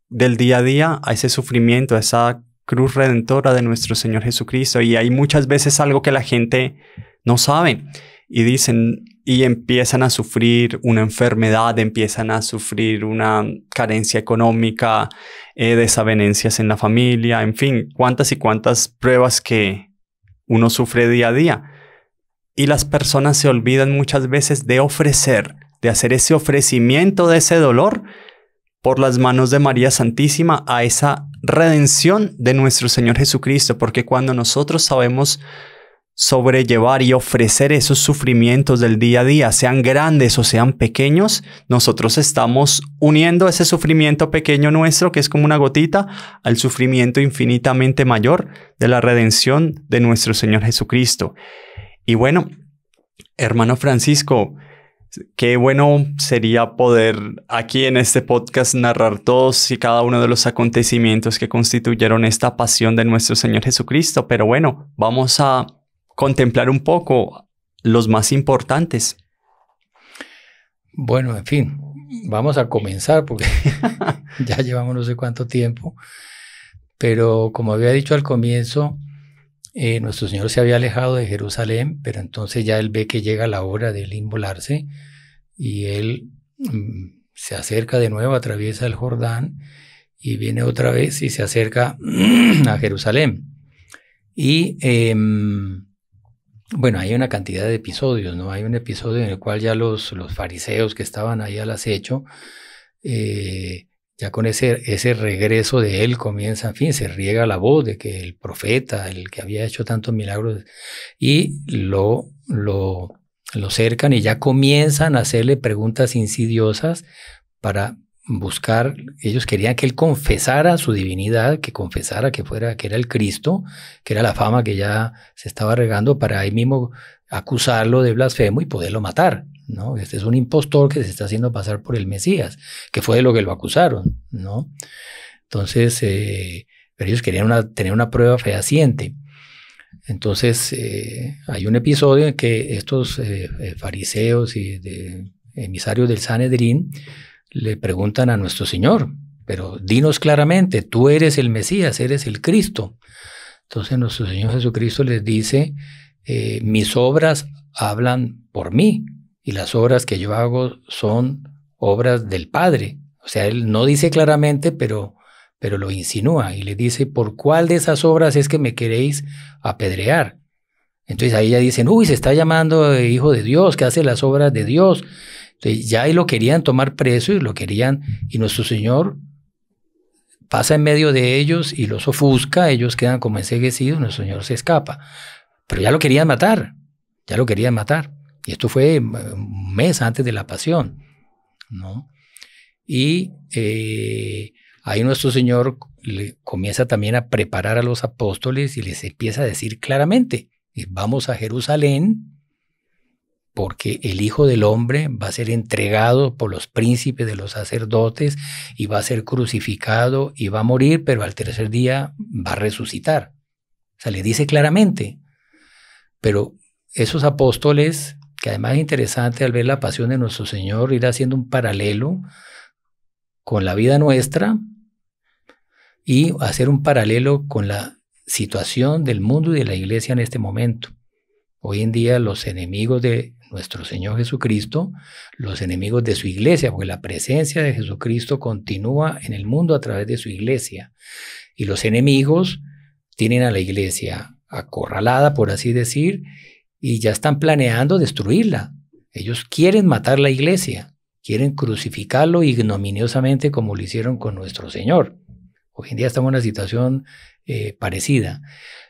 S1: del día a día a ese sufrimiento, a esa cruz redentora de nuestro Señor Jesucristo. Y hay muchas veces algo que la gente no sabe y dicen y empiezan a sufrir una enfermedad, empiezan a sufrir una carencia económica, eh, desavenencias en la familia, en fin, cuántas y cuántas pruebas que uno sufre día a día. Y las personas se olvidan muchas veces de ofrecer, de hacer ese ofrecimiento de ese dolor por las manos de María Santísima a esa redención de nuestro Señor Jesucristo, porque cuando nosotros sabemos sobrellevar y ofrecer esos sufrimientos del día a día, sean grandes o sean pequeños, nosotros estamos uniendo ese sufrimiento pequeño nuestro, que es como una gotita, al sufrimiento infinitamente mayor de la redención de nuestro Señor Jesucristo. Y bueno, hermano Francisco, Qué bueno sería poder aquí en este podcast narrar todos y cada uno de los acontecimientos que constituyeron esta pasión de nuestro Señor Jesucristo. Pero bueno, vamos a contemplar un poco los más importantes. Bueno, en fin, vamos a comenzar porque ya llevamos no
S2: sé cuánto tiempo, pero como había dicho al comienzo, eh, nuestro Señor se había alejado de Jerusalén, pero entonces ya él ve que llega la hora de él inmolarse y él mm, se acerca de nuevo, atraviesa el Jordán y viene otra vez y se acerca a Jerusalén. Y em, bueno, hay una cantidad de episodios, ¿no? Hay un episodio en el cual ya los, los fariseos que estaban ahí al acecho, eh, ya con ese, ese regreso de él comienza, en fin, se riega la voz de que el profeta, el que había hecho tantos milagros, y lo, lo, lo cercan y ya comienzan a hacerle preguntas insidiosas para buscar, ellos querían que él confesara su divinidad, que confesara que fuera que era el Cristo, que era la fama que ya se estaba regando para ahí mismo acusarlo de blasfemo y poderlo matar, ¿no? Este es un impostor que se está haciendo pasar por el Mesías, que fue de lo que lo acusaron, ¿no? Entonces, eh, pero ellos querían una, tener una prueba fehaciente. Entonces, eh, hay un episodio en que estos eh, fariseos y emisarios del Sanedrín le preguntan a nuestro Señor, pero dinos claramente, tú eres el Mesías, eres el Cristo. Entonces nuestro Señor Jesucristo les dice, eh, mis obras hablan por mí y las obras que yo hago son obras del Padre. O sea, Él no dice claramente, pero, pero lo insinúa y le dice, ¿por cuál de esas obras es que me queréis apedrear? Entonces ahí ya dicen, uy, se está llamando eh, hijo de Dios, que hace las obras de Dios ya ahí lo querían tomar preso y lo querían, y nuestro Señor pasa en medio de ellos y los ofusca, ellos quedan como enseguecidos, nuestro Señor se escapa. Pero ya lo querían matar, ya lo querían matar. Y esto fue eh, un mes antes de la pasión, ¿no? Y eh, ahí nuestro Señor le comienza también a preparar a los apóstoles y les empieza a decir claramente, vamos a Jerusalén, porque el Hijo del Hombre va a ser entregado por los príncipes de los sacerdotes y va a ser crucificado y va a morir, pero al tercer día va a resucitar. O sea, le dice claramente. Pero esos apóstoles, que además es interesante al ver la pasión de nuestro Señor, ir haciendo un paralelo con la vida nuestra y hacer un paralelo con la situación del mundo y de la iglesia en este momento. Hoy en día los enemigos de nuestro Señor Jesucristo, los enemigos de su iglesia, porque la presencia de Jesucristo continúa en el mundo a través de su iglesia. Y los enemigos tienen a la iglesia acorralada, por así decir, y ya están planeando destruirla. Ellos quieren matar la iglesia, quieren crucificarlo ignominiosamente como lo hicieron con nuestro Señor. Hoy en día estamos en una situación eh, parecida.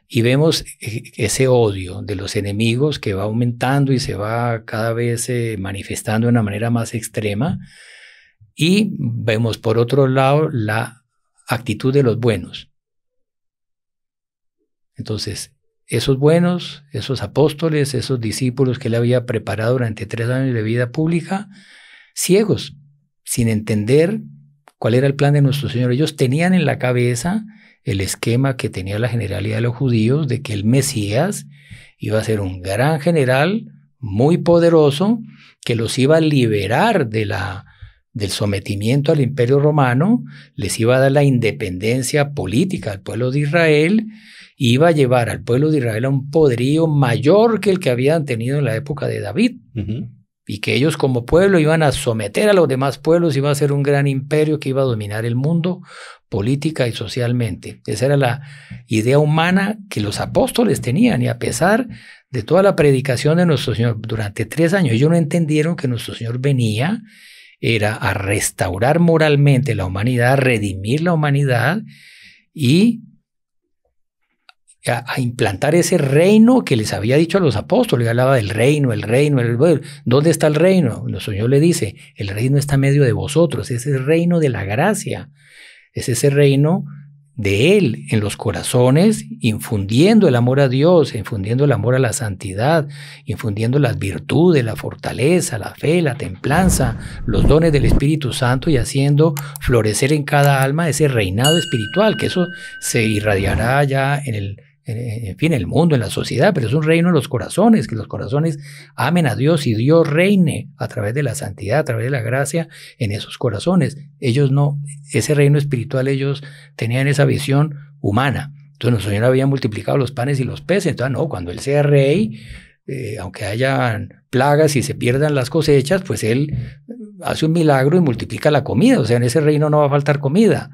S2: Y vemos eh, ese odio de los enemigos que va aumentando y se va cada vez eh, manifestando de una manera más extrema. Y vemos por otro lado la actitud de los buenos. Entonces, esos buenos, esos apóstoles, esos discípulos que él había preparado durante tres años de vida pública, ciegos, sin entender cuál era el plan de nuestro Señor. Ellos tenían en la cabeza el esquema que tenía la generalidad de los judíos de que el Mesías iba a ser un gran general muy poderoso que los iba a liberar de la, del sometimiento al imperio romano, les iba a dar la independencia política al pueblo de Israel, iba a llevar al pueblo de Israel a un poderío mayor que el que habían tenido en la época de David y que ellos como pueblo iban a someter a los demás pueblos, iba a ser un gran imperio que iba a dominar el mundo política y socialmente. Esa era la idea humana que los apóstoles tenían y a pesar de toda la predicación de nuestro Señor durante tres años, ellos no entendieron que nuestro Señor venía era a restaurar moralmente la humanidad, a redimir la humanidad y a, implantar ese reino que les había dicho a los apóstoles. Hablaba del reino, el reino, el reino. ¿Dónde está el reino? El Señor le dice, el reino está en medio de vosotros, es el reino de la gracia, es ese reino de Él en los corazones, infundiendo el amor a Dios, infundiendo el amor a la santidad, infundiendo las virtudes, la fortaleza, la fe, la templanza, los dones del Espíritu Santo y haciendo florecer en cada alma ese reinado espiritual, que eso se irradiará ya en el en fin, el mundo, en la sociedad, pero es un reino en los corazones, que los corazones amen a Dios y Dios reine a través de la santidad, a través de la gracia en esos corazones. Ellos no, ese reino espiritual ellos tenían esa visión humana. Entonces nuestro Señor había multiplicado los panes y los peces. Entonces, no, cuando Él sea rey, eh, aunque hayan plagas y se pierdan las cosechas, pues Él hace un milagro y multiplica la comida. O sea, en ese reino no va a faltar comida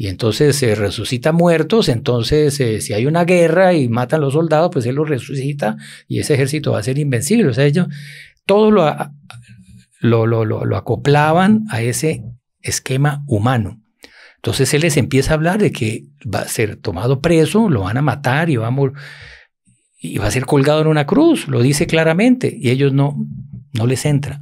S2: y entonces se resucita muertos, entonces eh, si hay una guerra y matan los soldados, pues él los resucita y ese ejército va a ser invencible. O sea, ellos todo lo, lo, lo, acoplaban a ese esquema humano. Entonces él les empieza a hablar de que va a ser tomado preso, lo van a matar y va a, y va a ser colgado en una cruz, lo dice claramente, y ellos no, no les entran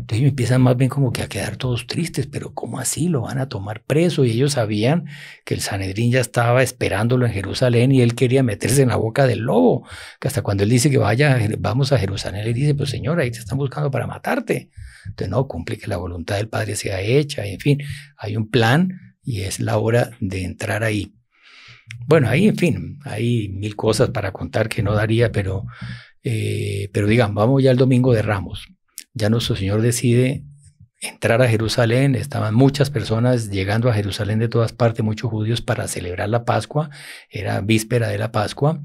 S2: entonces empiezan más bien como que a quedar todos tristes, pero ¿cómo así? Lo van a tomar preso. Y ellos sabían que el Sanedrín ya estaba esperándolo en Jerusalén y él quería meterse en la boca del lobo. Que hasta cuando él dice que vaya, vamos a Jerusalén, él dice, pues señor, ahí te están buscando para matarte. Entonces no, cumple que la voluntad del Padre sea hecha. en fin, hay un plan y es la hora de entrar ahí. Bueno, ahí, en fin, hay mil cosas para contar que no daría, pero, eh, pero digan, vamos ya al domingo de Ramos ya nuestro Señor decide entrar a Jerusalén, estaban muchas personas llegando a Jerusalén de todas partes, muchos judíos para celebrar la Pascua, era víspera de la Pascua,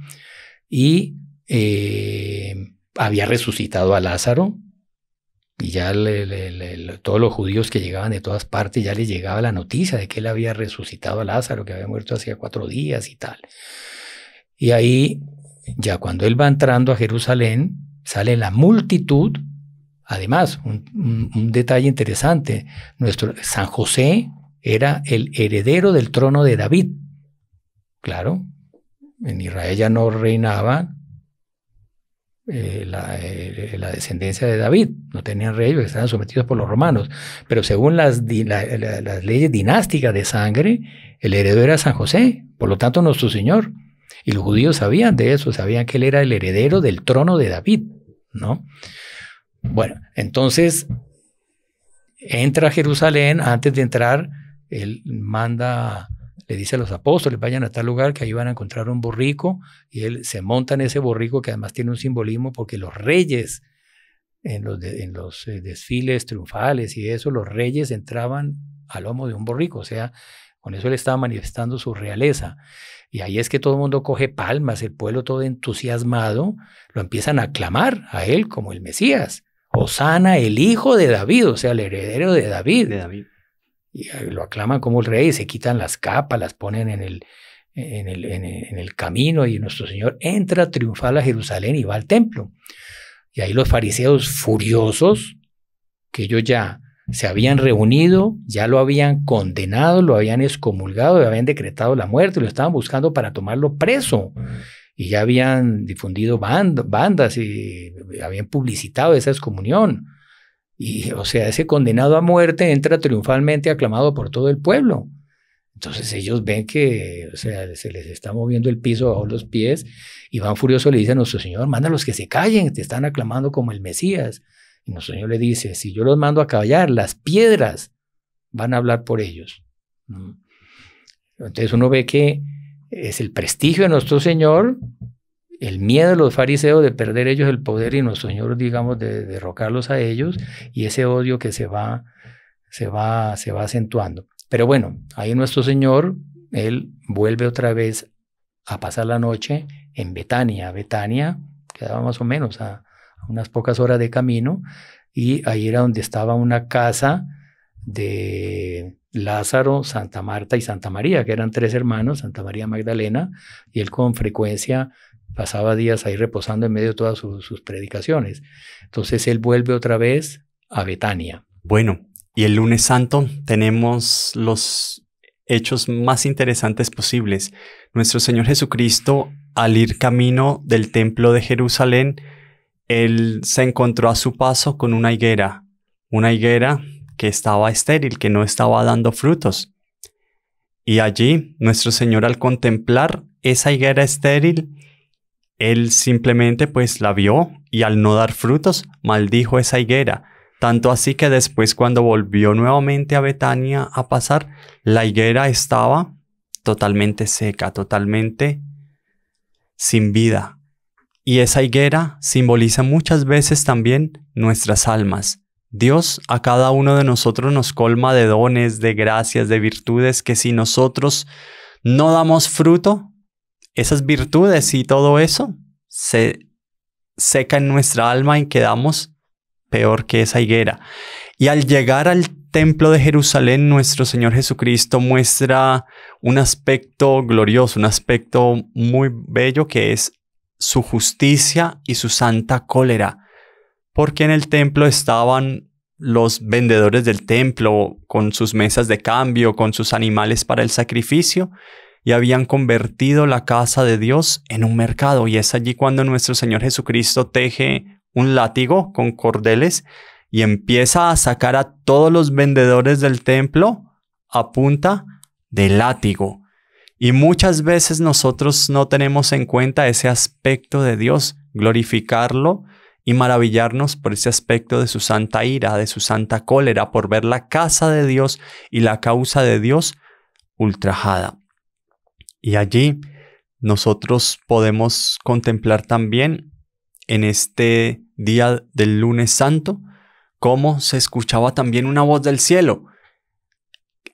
S2: y eh, había resucitado a Lázaro, y ya todos los judíos que llegaban de todas partes ya les llegaba la noticia de que él había resucitado a Lázaro, que había muerto hacía cuatro días y tal. Y ahí, ya cuando él va entrando a Jerusalén, sale la multitud Además, un, detalle interesante, nuestro San José era el heredero del trono de David. Claro, en Israel ya no reinaba eh, eh, la, descendencia de David, no tenían reyes, estaban sometidos por los romanos. Pero según las, las leyes dinásticas de sangre, el heredero era San José, por lo tanto nuestro Señor. Y los judíos sabían de eso, sabían que él era el heredero del trono de David, ¿no? Bueno, entonces entra a Jerusalén, antes de entrar, él manda, le dice a los apóstoles, vayan a tal lugar que ahí van a encontrar un borrico, y él se monta en ese borrico que además tiene un simbolismo porque los reyes, en los, eh, desfiles triunfales y eso, los reyes entraban al lomo de un borrico, o sea, con eso él estaba manifestando su realeza. Y ahí es que todo el mundo coge palmas, el pueblo todo entusiasmado, lo empiezan a aclamar a él como el Mesías. Osana, el hijo de David, o sea, el heredero de David. De David. Y lo aclaman como el rey, se quitan las capas, las ponen en el, en el, en el, camino y nuestro Señor entra triunfal a Jerusalén y va al templo. Y ahí los fariseos furiosos, que ellos ya se habían reunido, ya lo habían condenado, lo habían excomulgado, y habían decretado la muerte, lo estaban buscando para tomarlo preso y ya habían difundido bandas y habían publicitado esa excomunión. Y, o sea, ese condenado a muerte entra triunfalmente aclamado por todo el pueblo. Entonces ellos ven que, o sea, se les está moviendo el piso bajo los pies y van furiosos le dicen a nuestro Señor, manda los que se callen, te están aclamando como el Mesías. Y nuestro Señor le dice, si yo los mando a callar, las piedras van a hablar por ellos. Mm. Entonces uno ve que es el prestigio de nuestro Señor, el miedo de los fariseos de perder ellos el poder y nuestro Señor, digamos, de, derrocarlos a ellos y ese odio que se va, se va, se va acentuando. Pero bueno, ahí nuestro Señor, Él vuelve otra vez a pasar la noche en Betania. Betania quedaba más o menos a unas pocas horas de camino y ahí era donde estaba una casa de Lázaro, Santa Marta y Santa María, que eran tres hermanos, Santa María Magdalena, y él con frecuencia pasaba días ahí reposando en medio de todas sus, predicaciones. Entonces él vuelve otra vez a
S1: Betania. Bueno, y el lunes santo tenemos los hechos más interesantes posibles. Nuestro Señor Jesucristo, al ir camino del templo de Jerusalén, él se encontró a su paso con una higuera, una higuera estaba estéril, que no estaba dando frutos. Y allí nuestro Señor al contemplar esa higuera estéril, Él simplemente pues la vio y al no dar frutos maldijo esa higuera. Tanto así que después cuando volvió nuevamente a Betania a pasar, la higuera estaba totalmente seca, totalmente sin vida. Y esa higuera simboliza muchas veces también nuestras almas. Dios a cada uno de nosotros nos colma de dones, de gracias, de virtudes que si nosotros no damos fruto, esas virtudes y todo eso se seca en nuestra alma y quedamos peor que esa higuera. Y al llegar al templo de Jerusalén, nuestro Señor Jesucristo muestra un aspecto glorioso, un aspecto muy bello que es su justicia y su santa cólera, porque en el templo estaban los vendedores del templo con sus mesas de cambio, con sus animales para el sacrificio, y habían convertido la casa de Dios en un mercado. Y es allí cuando nuestro Señor Jesucristo teje un látigo con cordeles y empieza a sacar a todos los vendedores del templo a punta de látigo. Y muchas veces nosotros no tenemos en cuenta ese aspecto de Dios, glorificarlo y maravillarnos por ese aspecto de su santa ira, de su santa cólera, por ver la casa de Dios y la causa de Dios ultrajada. Y allí nosotros podemos contemplar también en este día del lunes santo cómo se escuchaba también una voz del cielo,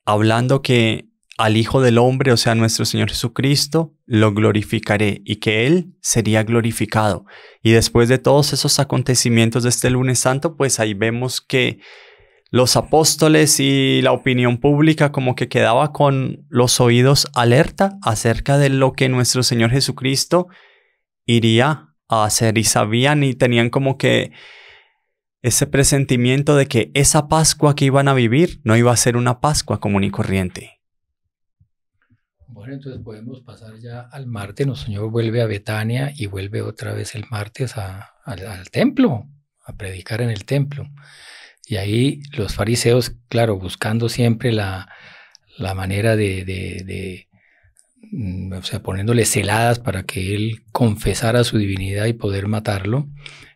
S1: hablando que al Hijo del Hombre, o sea, nuestro Señor Jesucristo, lo glorificaré y que Él sería glorificado. Y después de todos esos acontecimientos de este lunes santo, pues ahí vemos que los apóstoles y la opinión pública como que quedaba con los oídos alerta acerca de lo que nuestro Señor Jesucristo iría a hacer y sabían y tenían como que ese presentimiento de que esa Pascua que iban a vivir no iba a ser una Pascua común y corriente,
S2: bueno, entonces podemos pasar ya al martes. Nuestro Señor vuelve a Betania y vuelve otra vez el martes
S1: al,
S2: templo, a predicar en el templo. Y ahí los fariseos, claro, buscando siempre la, la manera de, de mm, o sea, poniéndole celadas para que él confesara su divinidad y poder matarlo.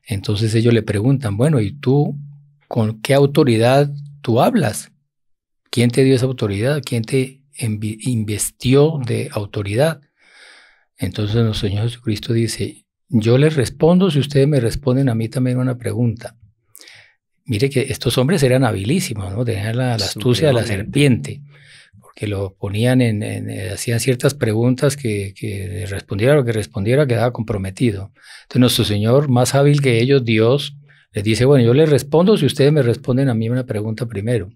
S2: Entonces ellos le preguntan, bueno, ¿y tú con qué autoridad tú hablas? ¿Quién te dio esa autoridad? ¿Quién te investió de autoridad. Entonces nuestro Señor Jesucristo dice, yo les respondo si ustedes me responden a mí también una pregunta. Mire que estos hombres eran habilísimos, ¿no? Tenían la, astucia de la serpiente, porque lo ponían en, eh, hacían ciertas preguntas que, que respondiera lo que respondiera quedaba comprometido. Entonces nuestro Señor, más hábil que ellos, Dios, les dice, bueno, yo les respondo si ustedes me responden a mí una pregunta primero.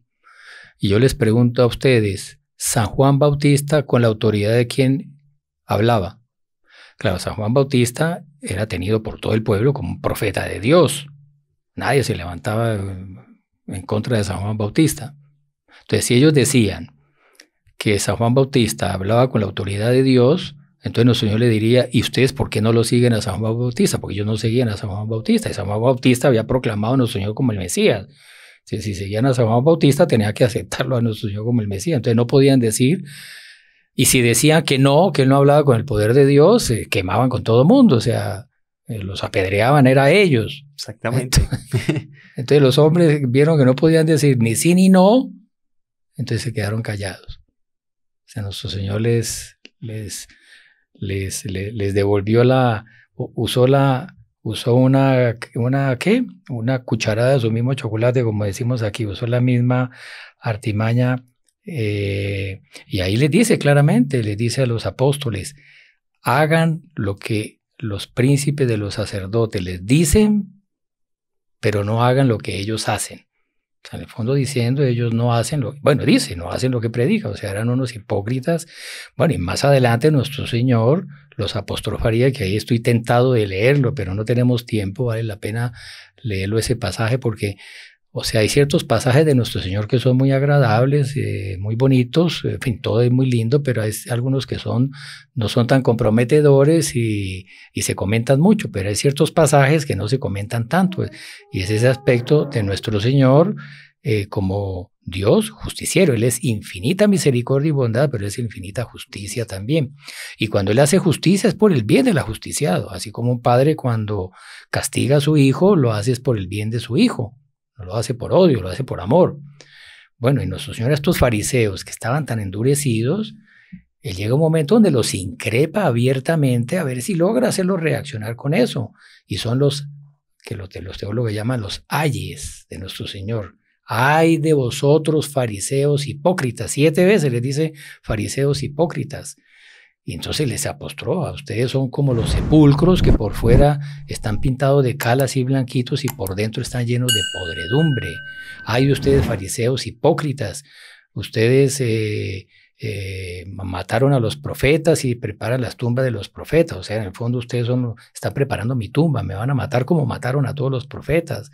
S2: Y yo les pregunto a ustedes, San Juan Bautista con la autoridad de quien hablaba. Claro, San Juan Bautista era tenido por todo el pueblo como un profeta de Dios. Nadie se levantaba eh, en contra de San Juan Bautista. Entonces, si ellos decían que San Juan Bautista hablaba con la autoridad de Dios, entonces nuestro Señor le diría, ¿y ustedes por qué no lo siguen a San Juan Bautista? Porque ellos no seguían a San Juan Bautista. Y San Juan Bautista había proclamado a nuestro Señor como el Mesías. Si, seguían a San Juan Bautista, tenía que aceptarlo a nuestro Señor como el Mesías. Entonces no podían decir, y si decían que no, que él no hablaba con el poder de Dios, se quemaban con todo el mundo, o sea, eh, los apedreaban, era ellos. Exactamente. Entonces, los hombres vieron que no podían decir ni sí ni no, entonces se quedaron callados. O sea, nuestro Señor les, les, les, devolvió la, usó la, usó una, una, ¿qué? Una cucharada de su mismo chocolate, como decimos aquí, usó la misma artimaña. Eh, y ahí le dice claramente, le dice a los apóstoles, hagan lo que los príncipes de los sacerdotes les dicen, pero no hagan lo que ellos hacen en el fondo diciendo, ellos no hacen lo, bueno, dice, no hacen lo que predica, o sea, eran unos hipócritas. Bueno, y más adelante nuestro Señor los apostrofaría, que ahí estoy tentado de leerlo, pero no tenemos tiempo, vale la pena leerlo ese pasaje porque o sea, hay ciertos pasajes de nuestro Señor que son muy agradables, eh, muy bonitos, en fin, todo es muy lindo, pero hay algunos que son, no son tan comprometedores y, se comentan mucho, pero hay ciertos pasajes que no se comentan tanto. Y es ese aspecto de nuestro Señor eh, como Dios justiciero. Él es infinita misericordia y bondad, pero es infinita justicia también. Y cuando Él hace justicia es por el bien del ajusticiado, así como un padre cuando castiga a su hijo, lo hace es por el bien de su hijo no lo hace por odio, lo hace por amor. Bueno, y nuestro Señor, estos fariseos que estaban tan endurecidos, él eh, llega un momento donde los increpa abiertamente a ver si logra hacerlos reaccionar con eso. Y son los que los, teólogos llaman los ayes de nuestro Señor. Ay de vosotros, fariseos hipócritas. Siete veces les dice fariseos hipócritas, y entonces les apostró, a ustedes son como los sepulcros que por fuera están pintados de calas y blanquitos y por dentro están llenos de podredumbre. Hay ustedes fariseos hipócritas, ustedes eh, eh, mataron a los profetas y preparan las tumbas de los profetas. O sea, en el fondo ustedes están preparando mi tumba, me van a matar como mataron a todos los profetas.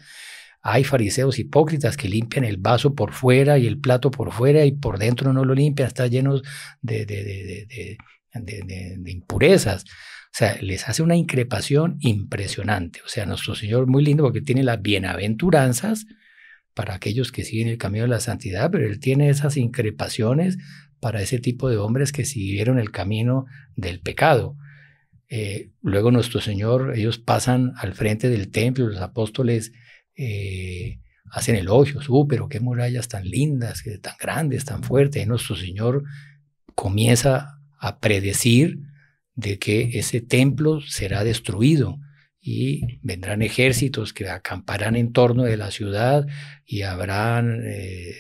S2: Hay fariseos hipócritas que limpian el vaso por fuera y el plato por fuera y por dentro no lo limpian, está lleno de, de, impurezas. O sea, les hace una increpación impresionante. O sea, nuestro Señor muy lindo porque tiene las bienaventuranzas para aquellos que siguen el camino de la santidad, pero Él tiene esas increpaciones para ese tipo de hombres que siguieron el camino del pecado. Eh, luego nuestro Señor, ellos pasan al frente del templo, los apóstoles eh, hacen elogios, uh, pero qué murallas tan lindas, tan grandes, tan fuertes. Y nuestro Señor comienza a predecir de que ese templo será destruido y vendrán ejércitos que acamparán en torno de la ciudad y habrán eh,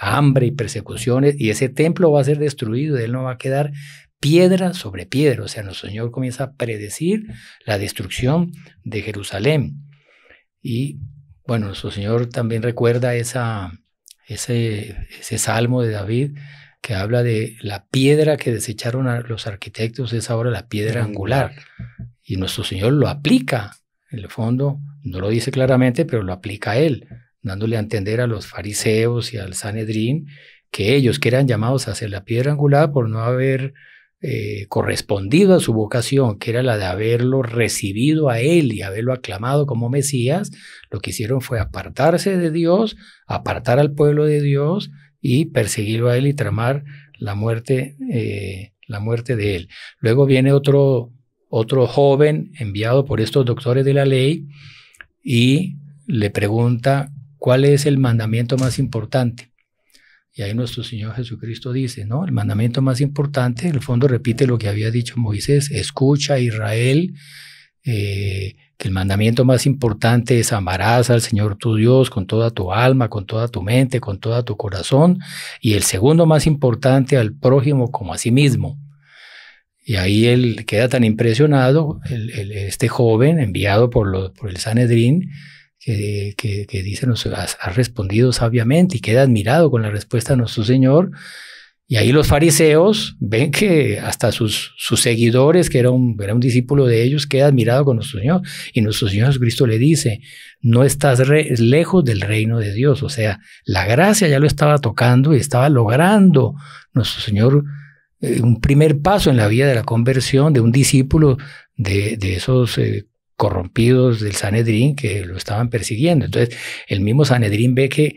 S2: hambre y persecuciones y ese templo va a ser destruido, de él no va a quedar piedra sobre piedra, o sea, nuestro Señor comienza a predecir la destrucción de Jerusalén. Y bueno, nuestro Señor también recuerda esa, ese, ese salmo de David que habla de la piedra que desecharon los arquitectos es ahora la piedra angular. Y nuestro Señor lo aplica, en el fondo, no lo dice claramente, pero lo aplica a él, dándole a entender a los fariseos y al Sanedrín que ellos que eran llamados a ser la piedra angular por no haber eh, correspondido a su vocación, que era la de haberlo recibido a él y haberlo aclamado como Mesías, lo que hicieron fue apartarse de Dios, apartar al pueblo de Dios y perseguirlo a él y tramar la muerte, eh, la muerte de él. Luego viene otro, otro joven enviado por estos doctores de la ley y le pregunta cuál es el mandamiento más importante. Y ahí nuestro Señor Jesucristo dice, ¿no? El mandamiento más importante, en el fondo repite lo que había dicho Moisés, escucha Israel, eh, que el mandamiento más importante es amarás al Señor tu Dios con toda tu alma, con toda tu mente, con todo tu corazón, y el segundo más importante al prójimo como a sí mismo. Y ahí él queda tan impresionado, el, este joven enviado por, por el Sanedrín, que, que, dice, nos, ha respondido sabiamente y queda admirado con la respuesta de nuestro Señor, y ahí los fariseos ven que hasta sus, seguidores, que era un, discípulo de ellos, queda admirado con nuestro Señor. Y nuestro Señor Jesucristo le dice, no estás lejos del reino de Dios. O sea, la gracia ya lo estaba tocando y estaba logrando nuestro Señor eh, un primer paso en la vía de la conversión de un discípulo de, esos eh, corrompidos del Sanedrín que lo estaban persiguiendo. Entonces, el mismo Sanedrín ve que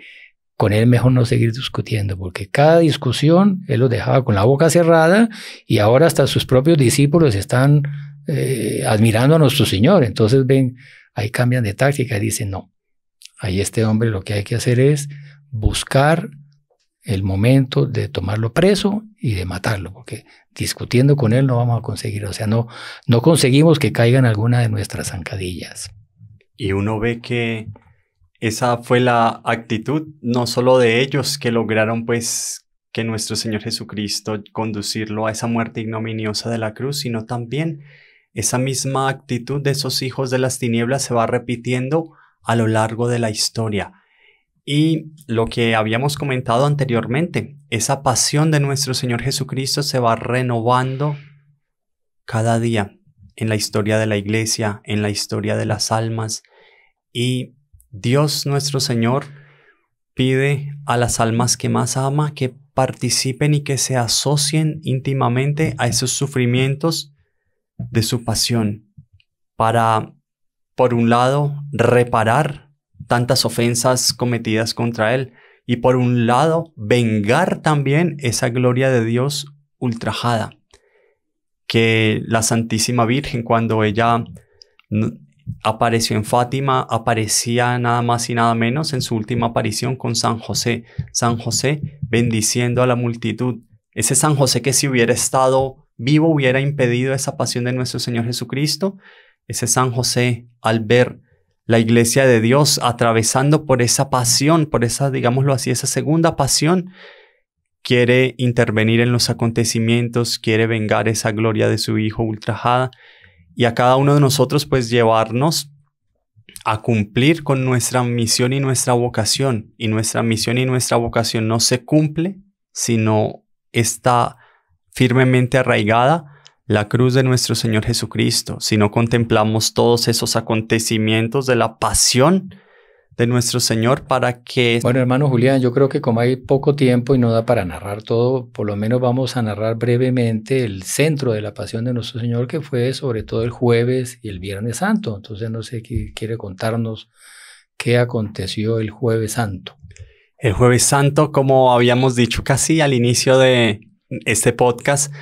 S2: con él mejor no seguir discutiendo, porque cada discusión él lo dejaba con la boca cerrada y ahora hasta sus propios discípulos están eh, admirando a nuestro Señor. Entonces ven, ahí cambian de táctica y dicen, no, ahí este hombre lo que hay que hacer es buscar el momento de tomarlo preso y de matarlo, porque discutiendo con él no vamos a conseguir, o sea, no, no conseguimos que caigan alguna de nuestras
S1: zancadillas. Y uno ve que esa fue la actitud no solo de ellos que lograron pues que nuestro Señor Jesucristo conducirlo a esa muerte ignominiosa de la cruz, sino también esa misma actitud de esos hijos de las tinieblas se va repitiendo a lo largo de la historia. Y lo que habíamos comentado anteriormente, esa pasión de nuestro Señor Jesucristo se va renovando cada día en la historia de la iglesia, en la historia de las almas, y Dios nuestro Señor pide a las almas que más ama que participen y que se asocien íntimamente a esos sufrimientos de su pasión para, por un lado, reparar tantas ofensas cometidas contra Él y, por un lado, vengar también esa gloria de Dios ultrajada que la Santísima Virgen cuando ella apareció en Fátima, aparecía nada más y nada menos en su última aparición con San José. San José bendiciendo a la multitud. Ese San José que si hubiera estado vivo hubiera impedido esa pasión de nuestro Señor Jesucristo. Ese San José al ver la iglesia de Dios atravesando por esa pasión, por esa, digámoslo así, esa segunda pasión, quiere intervenir en los acontecimientos, quiere vengar esa gloria de su Hijo ultrajada y a cada uno de nosotros pues llevarnos a cumplir con nuestra misión y nuestra vocación. Y nuestra misión y nuestra vocación no se cumple, sino está firmemente arraigada la cruz de nuestro Señor Jesucristo. Si no contemplamos todos esos acontecimientos de la pasión, de nuestro Señor para que... Bueno, hermano
S2: Julián, yo creo que como hay poco tiempo y no da para narrar todo, por lo menos vamos a narrar brevemente el centro de la pasión de nuestro Señor, que fue sobre todo el jueves y el viernes santo. Entonces, no sé qué quiere contarnos qué aconteció el jueves santo.
S1: El jueves santo, como habíamos dicho casi al inicio de este podcast,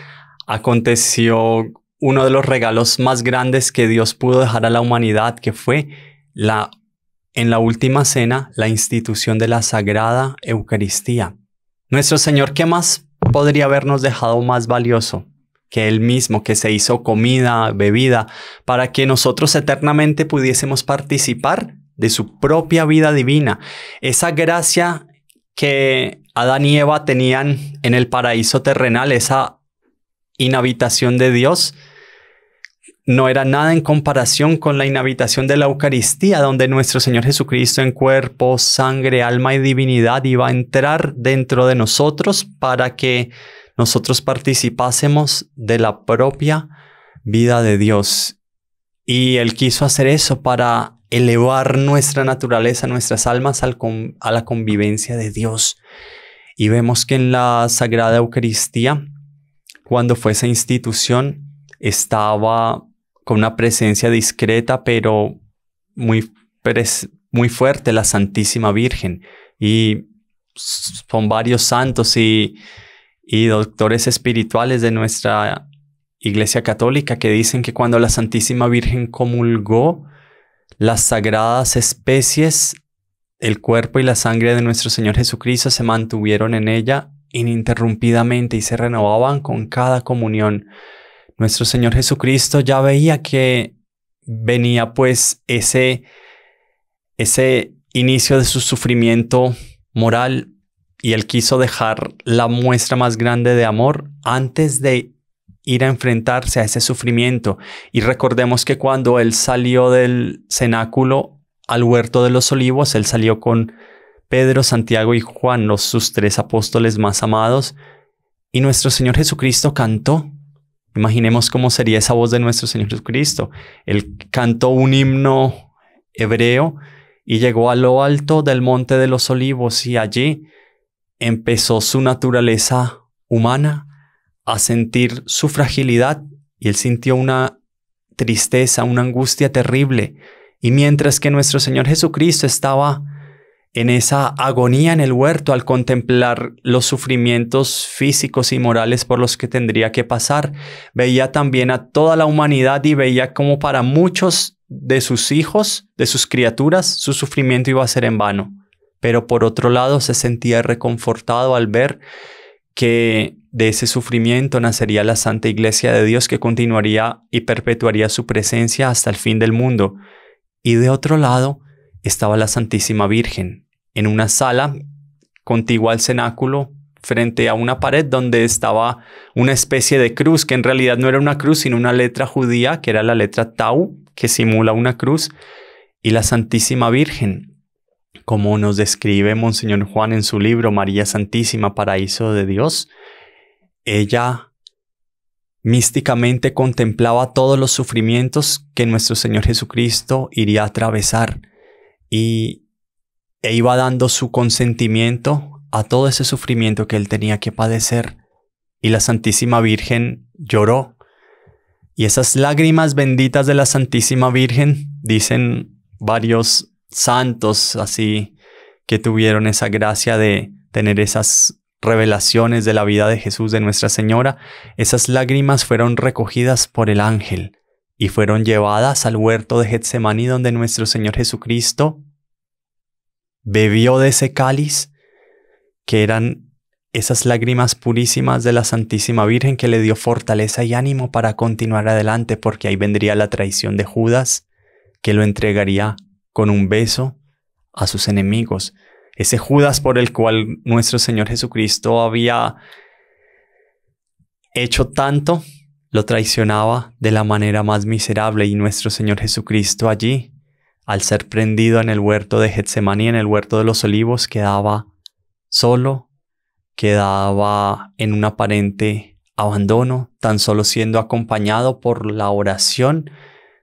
S1: aconteció uno de los regalos más grandes que Dios pudo dejar a la humanidad, que fue la en la última cena la institución de la Sagrada Eucaristía. Nuestro Señor, ¿qué más podría habernos dejado más valioso que Él mismo, que se hizo comida, bebida, para que nosotros eternamente pudiésemos participar de su propia vida divina? Esa gracia que Adán y Eva tenían en el paraíso terrenal, esa inhabitación de Dios, no era nada en comparación con la inhabitación de la Eucaristía, donde nuestro Señor Jesucristo en cuerpo, sangre, alma y divinidad iba a entrar dentro de nosotros para que nosotros participásemos de la propia vida de Dios. Y Él quiso hacer eso para elevar nuestra naturaleza, nuestras almas a la convivencia de Dios. Y vemos que en la Sagrada Eucaristía, cuando fue esa institución, estaba con una presencia discreta pero muy, muy fuerte, la Santísima Virgen. Y son varios santos y, y doctores espirituales de nuestra Iglesia Católica que dicen que cuando la Santísima Virgen comulgó las sagradas especies, el cuerpo y la sangre de nuestro Señor Jesucristo se mantuvieron en ella ininterrumpidamente y se renovaban con cada comunión nuestro Señor Jesucristo ya veía que venía pues ese, ese inicio de su sufrimiento moral y él quiso dejar la muestra más grande de amor antes de ir a enfrentarse a ese sufrimiento. Y recordemos que cuando él salió del cenáculo al huerto de los olivos, él salió con Pedro, Santiago y Juan, los sus tres apóstoles más amados, y nuestro Señor Jesucristo cantó Imaginemos cómo sería esa voz de nuestro Señor Jesucristo. Él cantó un himno hebreo y llegó a lo alto del monte de los olivos y allí empezó su naturaleza humana a sentir su fragilidad y él sintió una tristeza, una angustia terrible. Y mientras que nuestro Señor Jesucristo estaba en esa agonía en el huerto al contemplar los sufrimientos físicos y morales por los que tendría que pasar. Veía también a toda la humanidad y veía como para muchos de sus hijos, de sus criaturas, su sufrimiento iba a ser en vano. Pero por otro lado se sentía reconfortado al ver que de ese sufrimiento nacería la Santa Iglesia de Dios que continuaría y perpetuaría su presencia hasta el fin del mundo. Y de otro lado estaba la Santísima Virgen, en una sala contigua al cenáculo, frente a una pared donde estaba una especie de cruz, que en realidad no era una cruz, sino una letra judía, que era la letra Tau, que simula una cruz, y la Santísima Virgen, como nos describe Monseñor Juan en su libro María Santísima, Paraíso de Dios, ella místicamente contemplaba todos los sufrimientos que nuestro Señor Jesucristo iría a atravesar y e iba dando su consentimiento a todo ese sufrimiento que él tenía que padecer. Y la Santísima Virgen lloró. Y esas lágrimas benditas de la Santísima Virgen, dicen varios santos así que tuvieron esa gracia de tener esas revelaciones de la vida de Jesús de Nuestra Señora, esas lágrimas fueron recogidas por el ángel y fueron llevadas al huerto de Getsemaní donde nuestro Señor Jesucristo bebió de ese cáliz, que eran esas lágrimas purísimas de la Santísima Virgen que le dio fortaleza y ánimo para continuar adelante, porque ahí vendría la traición de Judas, que lo entregaría con un beso a sus enemigos. Ese Judas por el cual nuestro Señor Jesucristo había hecho tanto, lo traicionaba de la manera más miserable y nuestro Señor Jesucristo allí al ser prendido en el huerto de Getsemaní, en el huerto de los olivos, quedaba solo, quedaba en un aparente abandono, tan solo siendo acompañado por la oración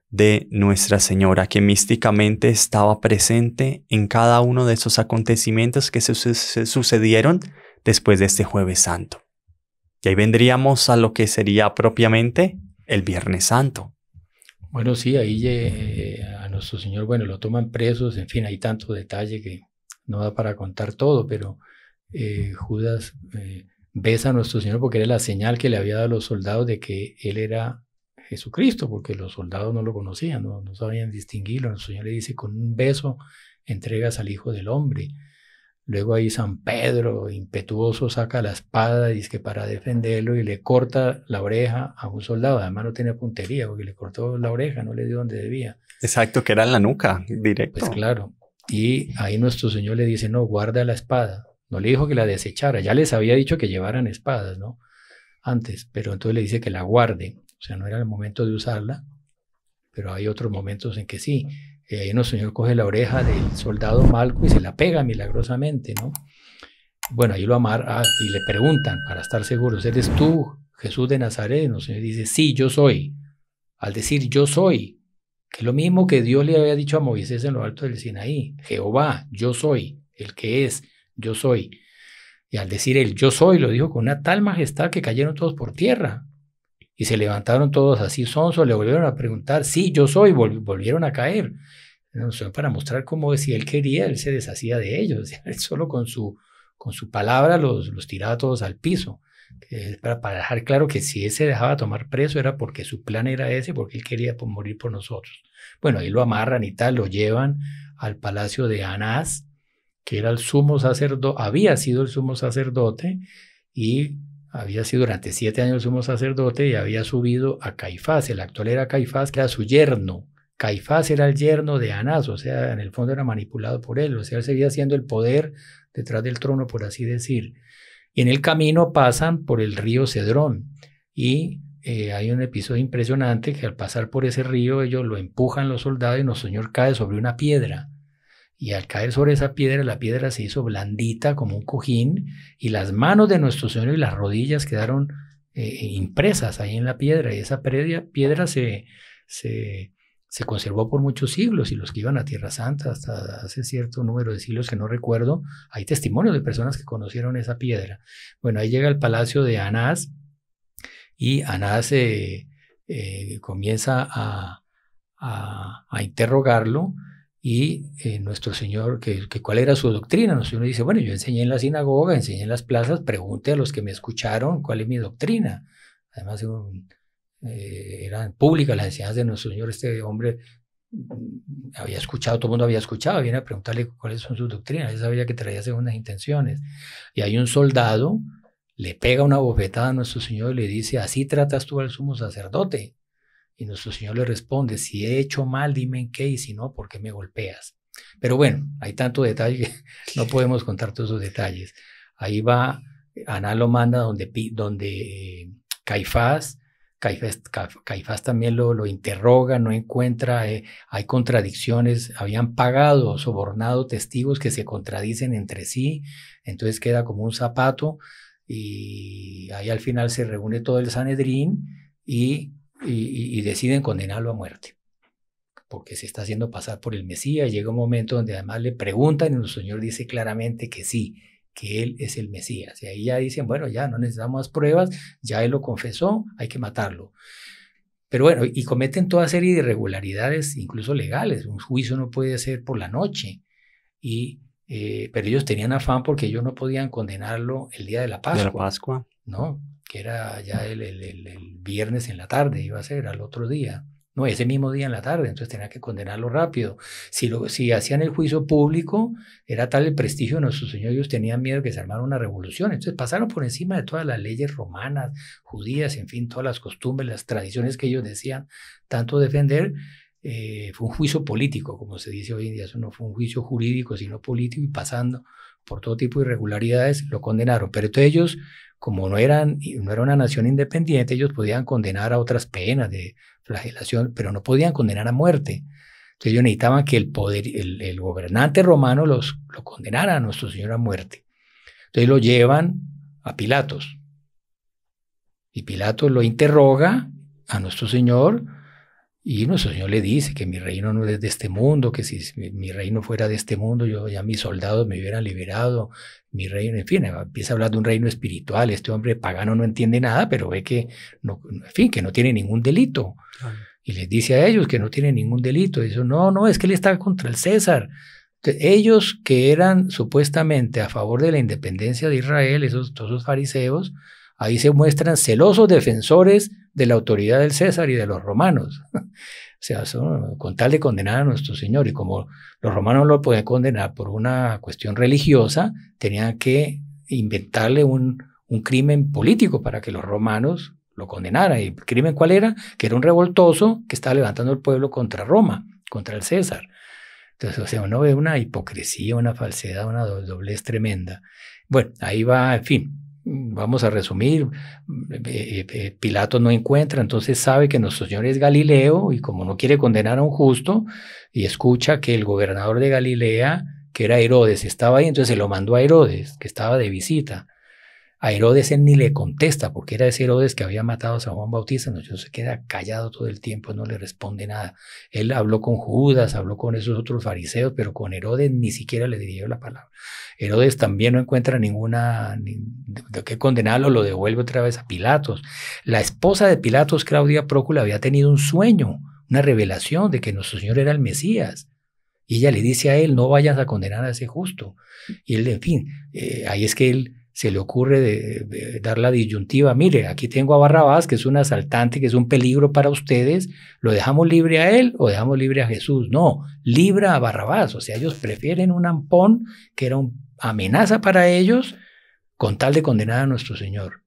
S1: de Nuestra Señora, que místicamente estaba presente en cada uno de esos acontecimientos que se, sucedieron después de este jueves santo. Y ahí vendríamos a lo que sería propiamente el Viernes Santo.
S2: Bueno, sí, ahí eh, nuestro Señor, bueno, lo toman presos, en fin, hay tanto detalle que no da para contar todo, pero eh, Judas eh, besa a nuestro Señor porque era la señal que le había dado a los soldados de que él era Jesucristo, porque los soldados no lo conocían, no, no sabían distinguirlo. Nuestro Señor le dice, con un beso entregas al Hijo del Hombre. Luego ahí San Pedro, impetuoso, saca la espada dice que para defenderlo y le corta la oreja a un soldado. Además no tiene puntería porque le cortó la oreja, no le dio donde debía.
S1: Exacto, que era en la nuca, directo. Pues claro.
S2: Y ahí nuestro Señor le dice, no, guarda la espada. No le dijo que la desechara, ya les había dicho que llevaran espadas, ¿no? Antes, pero entonces le dice que la guarde. O sea, no era el momento de usarla, pero hay otros momentos en que sí. Y ahí nuestro Señor coge la oreja del soldado Malco y se la pega milagrosamente, ¿no? Bueno, ahí lo amarra ah, y le preguntan para estar seguros, ¿eres tú Jesús de Nazaret? Y Nuestro Señor dice, sí, yo soy. Al decir yo soy, que es lo mismo que Dios le había dicho a Moisés en lo alto del Sinaí, Jehová, yo soy, el que es, yo soy. Y al decir el yo soy, lo dijo con una tal majestad que cayeron todos por tierra. Y se levantaron todos así sonso, le volvieron a preguntar, sí, yo soy, volvieron a caer. Para mostrar cómo si él quería, él se deshacía de ellos. solo con su, con su palabra los, los tiraba todos al piso para, dejar claro que si él se dejaba tomar preso era porque su plan era ese, porque él quería morir por nosotros. Bueno, ahí lo amarran y tal, lo llevan al palacio de Anás, que era el sumo sacerdote, había sido el sumo sacerdote y había sido durante siete años el sumo sacerdote y había subido a Caifás, el actual era Caifás, que era su yerno. Caifás era el yerno de Anás, o sea, en el fondo era manipulado por él, o sea, él seguía siendo el poder detrás del trono, por así decir. Y en el camino pasan por el río Cedrón y eh, hay un episodio impresionante que al pasar por ese río ellos lo empujan los soldados y nuestro Señor cae sobre una piedra. Y al caer sobre esa piedra, la piedra se hizo blandita como un cojín y las manos de nuestro Señor y las rodillas quedaron eh, impresas ahí en la piedra y esa piedra, se, se se conservó por muchos siglos y los que iban a Tierra Santa hasta hace cierto número de siglos que no recuerdo, hay testimonios de personas que conocieron esa piedra. Bueno, ahí llega el palacio de Anás y Anás eh, eh, comienza a, interrogarlo y eh, nuestro Señor, que, cuál era su doctrina, nuestro Señor dice, bueno, yo enseñé en la sinagoga, enseñé en las plazas, pregunte a los que me escucharon cuál es mi doctrina. Además, un, eh, eran públicas las enseñanzas de nuestro Señor, este hombre mm, había escuchado, todo el mundo había escuchado, viene a preguntarle cuáles son sus doctrinas, él sabía que traía segundas intenciones. Y hay un soldado, le pega una bofetada a nuestro Señor y le dice, así tratas tú al sumo sacerdote. Y nuestro Señor le responde, si he hecho mal, dime en qué, y si no, ¿por qué me golpeas? Pero bueno, hay tanto detalle no podemos contar todos esos detalles. Ahí va, Aná lo manda donde, donde eh, Caifás, Caifás, también lo, interroga, no encuentra, eh, hay contradicciones, habían pagado, sobornado testigos que se contradicen entre sí, entonces queda como un zapato y ahí al final se reúne todo el Sanedrín y, y deciden condenarlo a muerte porque se está haciendo pasar por el Mesías. Llega un momento donde además le preguntan y el Señor dice claramente que sí, que él es el Mesías. Y ahí ya dicen, bueno, ya no necesitamos más pruebas, ya él lo confesó, hay que matarlo. Pero bueno, y cometen toda serie de irregularidades, incluso legales. Un juicio no puede ser por la noche. Y, eh, pero ellos tenían afán porque ellos no podían condenarlo el día de la Pascua. Pascua. No, que era ya el viernes en la tarde, iba a ser al otro día. No, ese mismo día en la tarde, entonces tenía que condenarlo rápido. Si, lo, si hacían el juicio público, era tal el prestigio de nuestros señores, ellos tenían miedo que se armara una revolución. Entonces pasaron por encima de todas las leyes romanas, judías, en fin, todas las costumbres, las tradiciones que ellos decían tanto defender. Eh, fue un juicio político, como se dice hoy en día, eso no fue un juicio jurídico, sino político, y pasando por todo tipo de irregularidades, lo condenaron. Pero entonces ellos como no, eran, no era una nación independiente, ellos podían condenar a otras penas de flagelación, pero no podían condenar a muerte. Entonces ellos necesitaban que el poder, el, gobernante romano los, lo condenara a nuestro Señor a muerte. Entonces lo llevan a Pilatos. Y Pilatos lo interroga a nuestro Señor, y nuestro Señor le dice que mi reino no es de este mundo, que si mi reino fuera de este mundo, yo ya mis soldados me hubieran liberado, mi reino, en fin, empieza a hablar de un reino espiritual, este hombre pagano no entiende nada, pero ve que no, en fin, que no tiene ningún delito. Y les dice a ellos que no tiene ningún delito. Dice, no, no, es que él está contra el César. ellos que eran supuestamente a favor de la independencia de Israel, esos, todos esos fariseos, ahí se muestran celosos defensores de la autoridad del César y de los romanos. o sea, son, con tal de condenar a nuestro Señor. Y como los romanos lo podían condenar por una cuestión religiosa, tenían que inventarle un, un crimen político para que los romanos lo condenaran. ¿Y el crimen cuál era? Que era un revoltoso que estaba levantando el pueblo contra Roma, contra el César. Entonces, o sea, uno ve una hipocresía, una falsedad, una doblez tremenda. Bueno, ahí va, en fin, Mm, vamos a resumir, mm, eh, eh, eh, Pilato no encuentra, entonces sabe que nuestro Señor es Galileo y como no quiere condenar a un justo y escucha que el gobernador de Galilea, que era Herodes, estaba ahí, entonces se lo mandó a Herodes, que estaba de visita. A Herodes él ni le contesta, porque era ese Herodes que había matado a San Juan Bautista. entonces se queda callado todo el tiempo, no le responde nada. Él habló con Judas, habló con esos otros fariseos, pero con Herodes ni siquiera le dirigió la palabra. Herodes también no encuentra ninguna, de, qué condenarlo, lo devuelve otra vez a Pilatos. La esposa de Pilatos, Claudia Prócula, había tenido un sueño, una revelación de que nuestro Señor era el Mesías. Y ella le dice a él, no vayas a condenar a ese justo. Y él, en fin, eh, ahí es que él se le ocurre de, dar la disyuntiva, mire, aquí tengo a Barrabás, que es un asaltante, que es un peligro para ustedes, ¿lo dejamos libre a él o dejamos libre a Jesús? No, libra a Barrabás, o sea, ellos prefieren un ampón que era una amenaza para ellos con tal de condenar a nuestro Señor.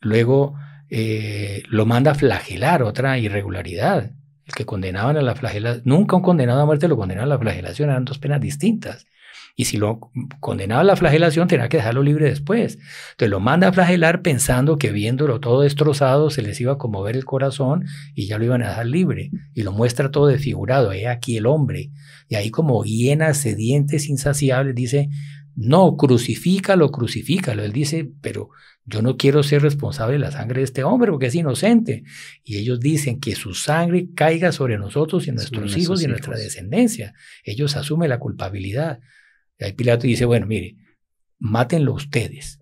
S2: Luego eh, lo manda a flagelar, otra irregularidad. El que condenaban a la flagelación, nunca un condenado a muerte lo condenaba a la flagelación, eran dos penas distintas. Y si lo condenaba a la flagelación, tenía que dejarlo libre después. Entonces lo manda a flagelar pensando que viéndolo todo destrozado se les iba a conmover el corazón y ya lo iban a dejar libre. Y lo muestra todo desfigurado. He aquí el hombre. Y ahí como hienas sedientes insaciables dice, no, crucifícalo, crucifícalo. Él dice, pero yo no quiero ser responsable de la sangre de este hombre porque es inocente. Y ellos dicen que su sangre caiga sobre nosotros y nuestros hijos y nuestra descendencia. Ellos asumen la culpabilidad. Y ahí Pilato dice, bueno, mire, mátenlo ustedes.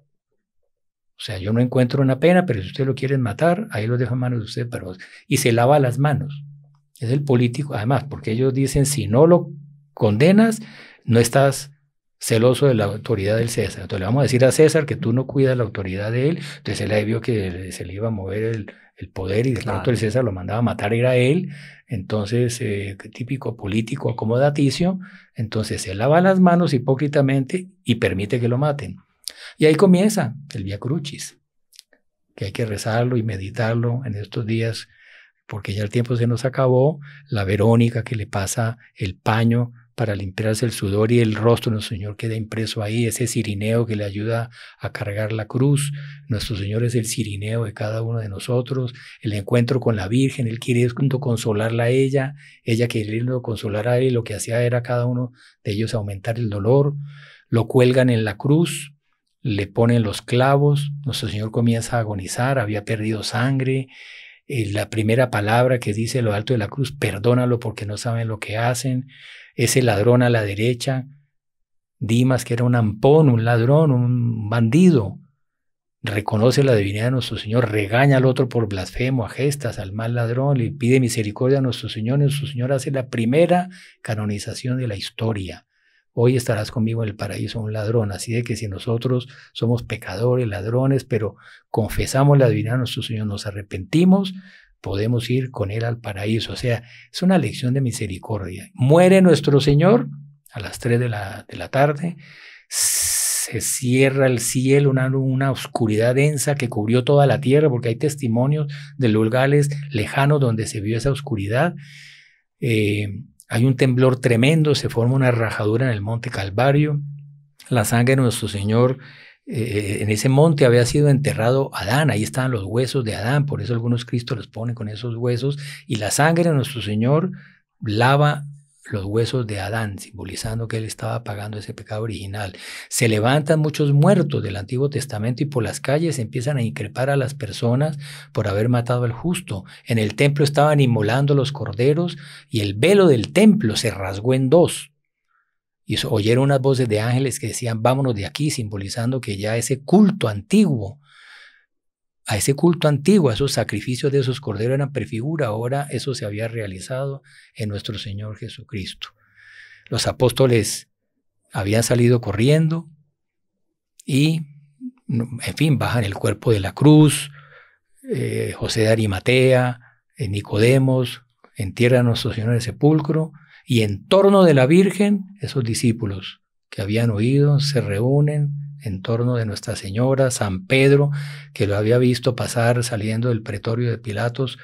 S2: O sea, yo no encuentro una pena, pero si ustedes lo quieren matar, ahí lo dejo en manos de ustedes pero Y se lava las manos. Es el político, además, porque ellos dicen, si no lo condenas, no estás celoso de la autoridad del César. Entonces le vamos a decir a César que tú no cuidas la autoridad de él. Entonces él vio que se le iba a mover el, poder y de pronto el César lo mandaba a matar, era él entonces eh, típico político acomodaticio, entonces se lava las manos hipócritamente y permite que lo maten. Y ahí comienza el Via Crucis, que hay que rezarlo y meditarlo en estos días, porque ya el tiempo se nos acabó, la Verónica que le pasa el paño para limpiarse el sudor y el rostro. Nuestro Señor queda impreso ahí, ese sirineo que le ayuda a cargar la cruz. Nuestro Señor es el sirineo de cada uno de nosotros. El encuentro con la Virgen, Él quiere consolarla a ella, ella queriendo consolar a Él, lo que hacía era cada uno de ellos aumentar el dolor. Lo cuelgan en la cruz, le ponen los clavos, nuestro Señor comienza a agonizar, había perdido sangre, la primera palabra que dice lo alto de la cruz, perdónalo porque no saben lo que hacen, ese ladrón a la derecha, Dimas que era un ampón, un ladrón, un bandido, reconoce la divinidad de nuestro Señor, regaña al otro por blasfemo, a gestas, al mal ladrón, le pide misericordia a nuestro Señor, nuestro Señor hace la primera canonización de la historia hoy estarás conmigo en el paraíso un ladrón. Así de que si nosotros somos pecadores, ladrones, pero confesamos la divinidad de nuestro Señor, nos arrepentimos, podemos ir con Él al paraíso. O sea, es una lección de misericordia. Muere nuestro Señor a las 3 de la, de la tarde, se cierra el cielo, una, una, oscuridad densa que cubrió toda la tierra, porque hay testimonios de lugares lejanos donde se vio esa oscuridad. Eh, hay un temblor tremendo, se forma una rajadura en el monte Calvario. La sangre de nuestro Señor, eh, eh, en ese monte había sido enterrado Adán, ahí estaban los huesos de Adán, por eso algunos Cristos los ponen con esos huesos, y la sangre de nuestro Señor lava los huesos de Adán, simbolizando que él estaba pagando ese pecado original. Se levantan muchos muertos del Antiguo Testamento y por las calles empiezan a increpar a las personas por haber matado al justo. En el templo estaban inmolando los corderos y el velo del templo se rasgó en dos. Y oyeron unas voces de ángeles que decían, vámonos de aquí, simbolizando que ya ese culto antiguo a ese culto antiguo, a esos sacrificios de esos corderos eran prefigura, ahora eso se había realizado en nuestro Señor Jesucristo. Los apóstoles habían salido corriendo y, en fin, bajan el cuerpo de la cruz, eh, José de Arimatea, eh, Nicodemos, entierran a nuestro Señor en el sepulcro y en torno de la Virgen, esos discípulos que habían oído se reúnen en torno de Nuestra Señora, San Pedro, que lo había visto pasar saliendo del pretorio de Pilatos,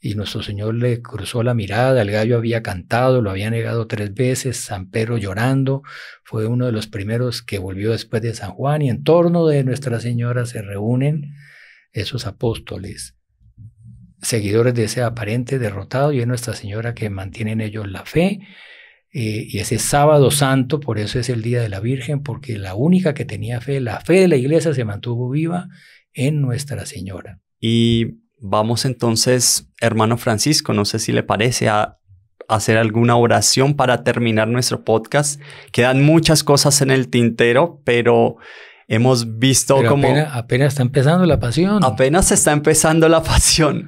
S2: y nuestro Señor le cruzó la mirada, el gallo había cantado, lo había negado tres veces, San Pedro llorando, fue uno de los primeros que volvió después de San Juan, y en torno de Nuestra Señora se reúnen esos apóstoles, seguidores de ese aparente derrotado, y es Nuestra Señora que mantienen ellos la fe, eh, y ese sábado santo, por eso es el Día de la Virgen, porque la única que tenía fe, la fe de la iglesia se mantuvo viva en Nuestra Señora.
S1: Y vamos entonces, hermano Francisco, no sé si le parece a hacer alguna oración para terminar nuestro podcast. Quedan muchas cosas en el tintero, pero hemos visto cómo. como... apenas, está empezando la pasión. Apenas está empezando la pasión.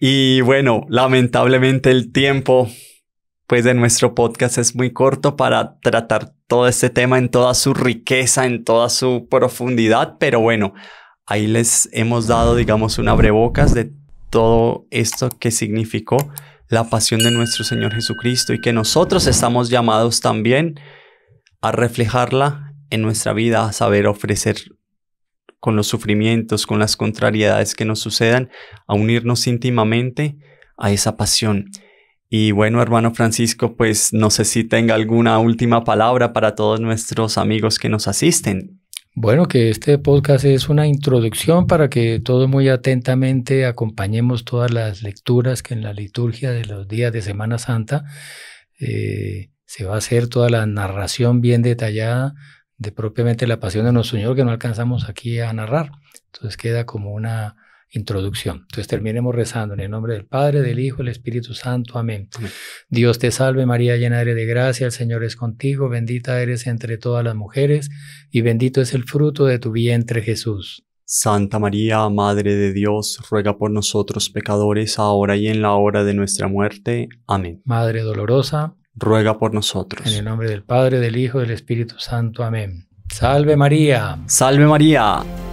S1: Y bueno, lamentablemente el tiempo pues de nuestro podcast es muy corto para tratar todo este tema en toda su riqueza, en toda su profundidad, pero bueno, ahí les hemos dado, digamos, un abrebocas de todo esto que significó la pasión de nuestro Señor Jesucristo y que nosotros estamos llamados también a reflejarla en nuestra vida, a saber ofrecer con los sufrimientos, con las contrariedades que nos sucedan, a unirnos íntimamente a esa pasión. Y bueno, hermano Francisco, pues no sé si tenga alguna última palabra para todos nuestros amigos que nos asisten.
S2: Bueno, que este podcast es una introducción para que todos muy atentamente acompañemos todas las lecturas que en la liturgia de los días de Semana Santa eh, se va a hacer toda la narración bien detallada de propiamente la pasión de nuestro Señor que no alcanzamos aquí a narrar. Entonces queda como una Introducción. Entonces terminemos rezando en el nombre del Padre, del Hijo, del Espíritu Santo. Amén. Dios te salve María, llena eres de gracia, el Señor es contigo, bendita eres entre todas las mujeres y bendito es el fruto de tu vientre Jesús.
S1: Santa María, Madre de Dios, ruega por nosotros pecadores, ahora y en la hora de nuestra muerte. Amén.
S2: Madre dolorosa,
S1: ruega por nosotros. En
S2: el nombre del Padre, del Hijo, del Espíritu Santo. Amén.
S1: Salve María. Salve María.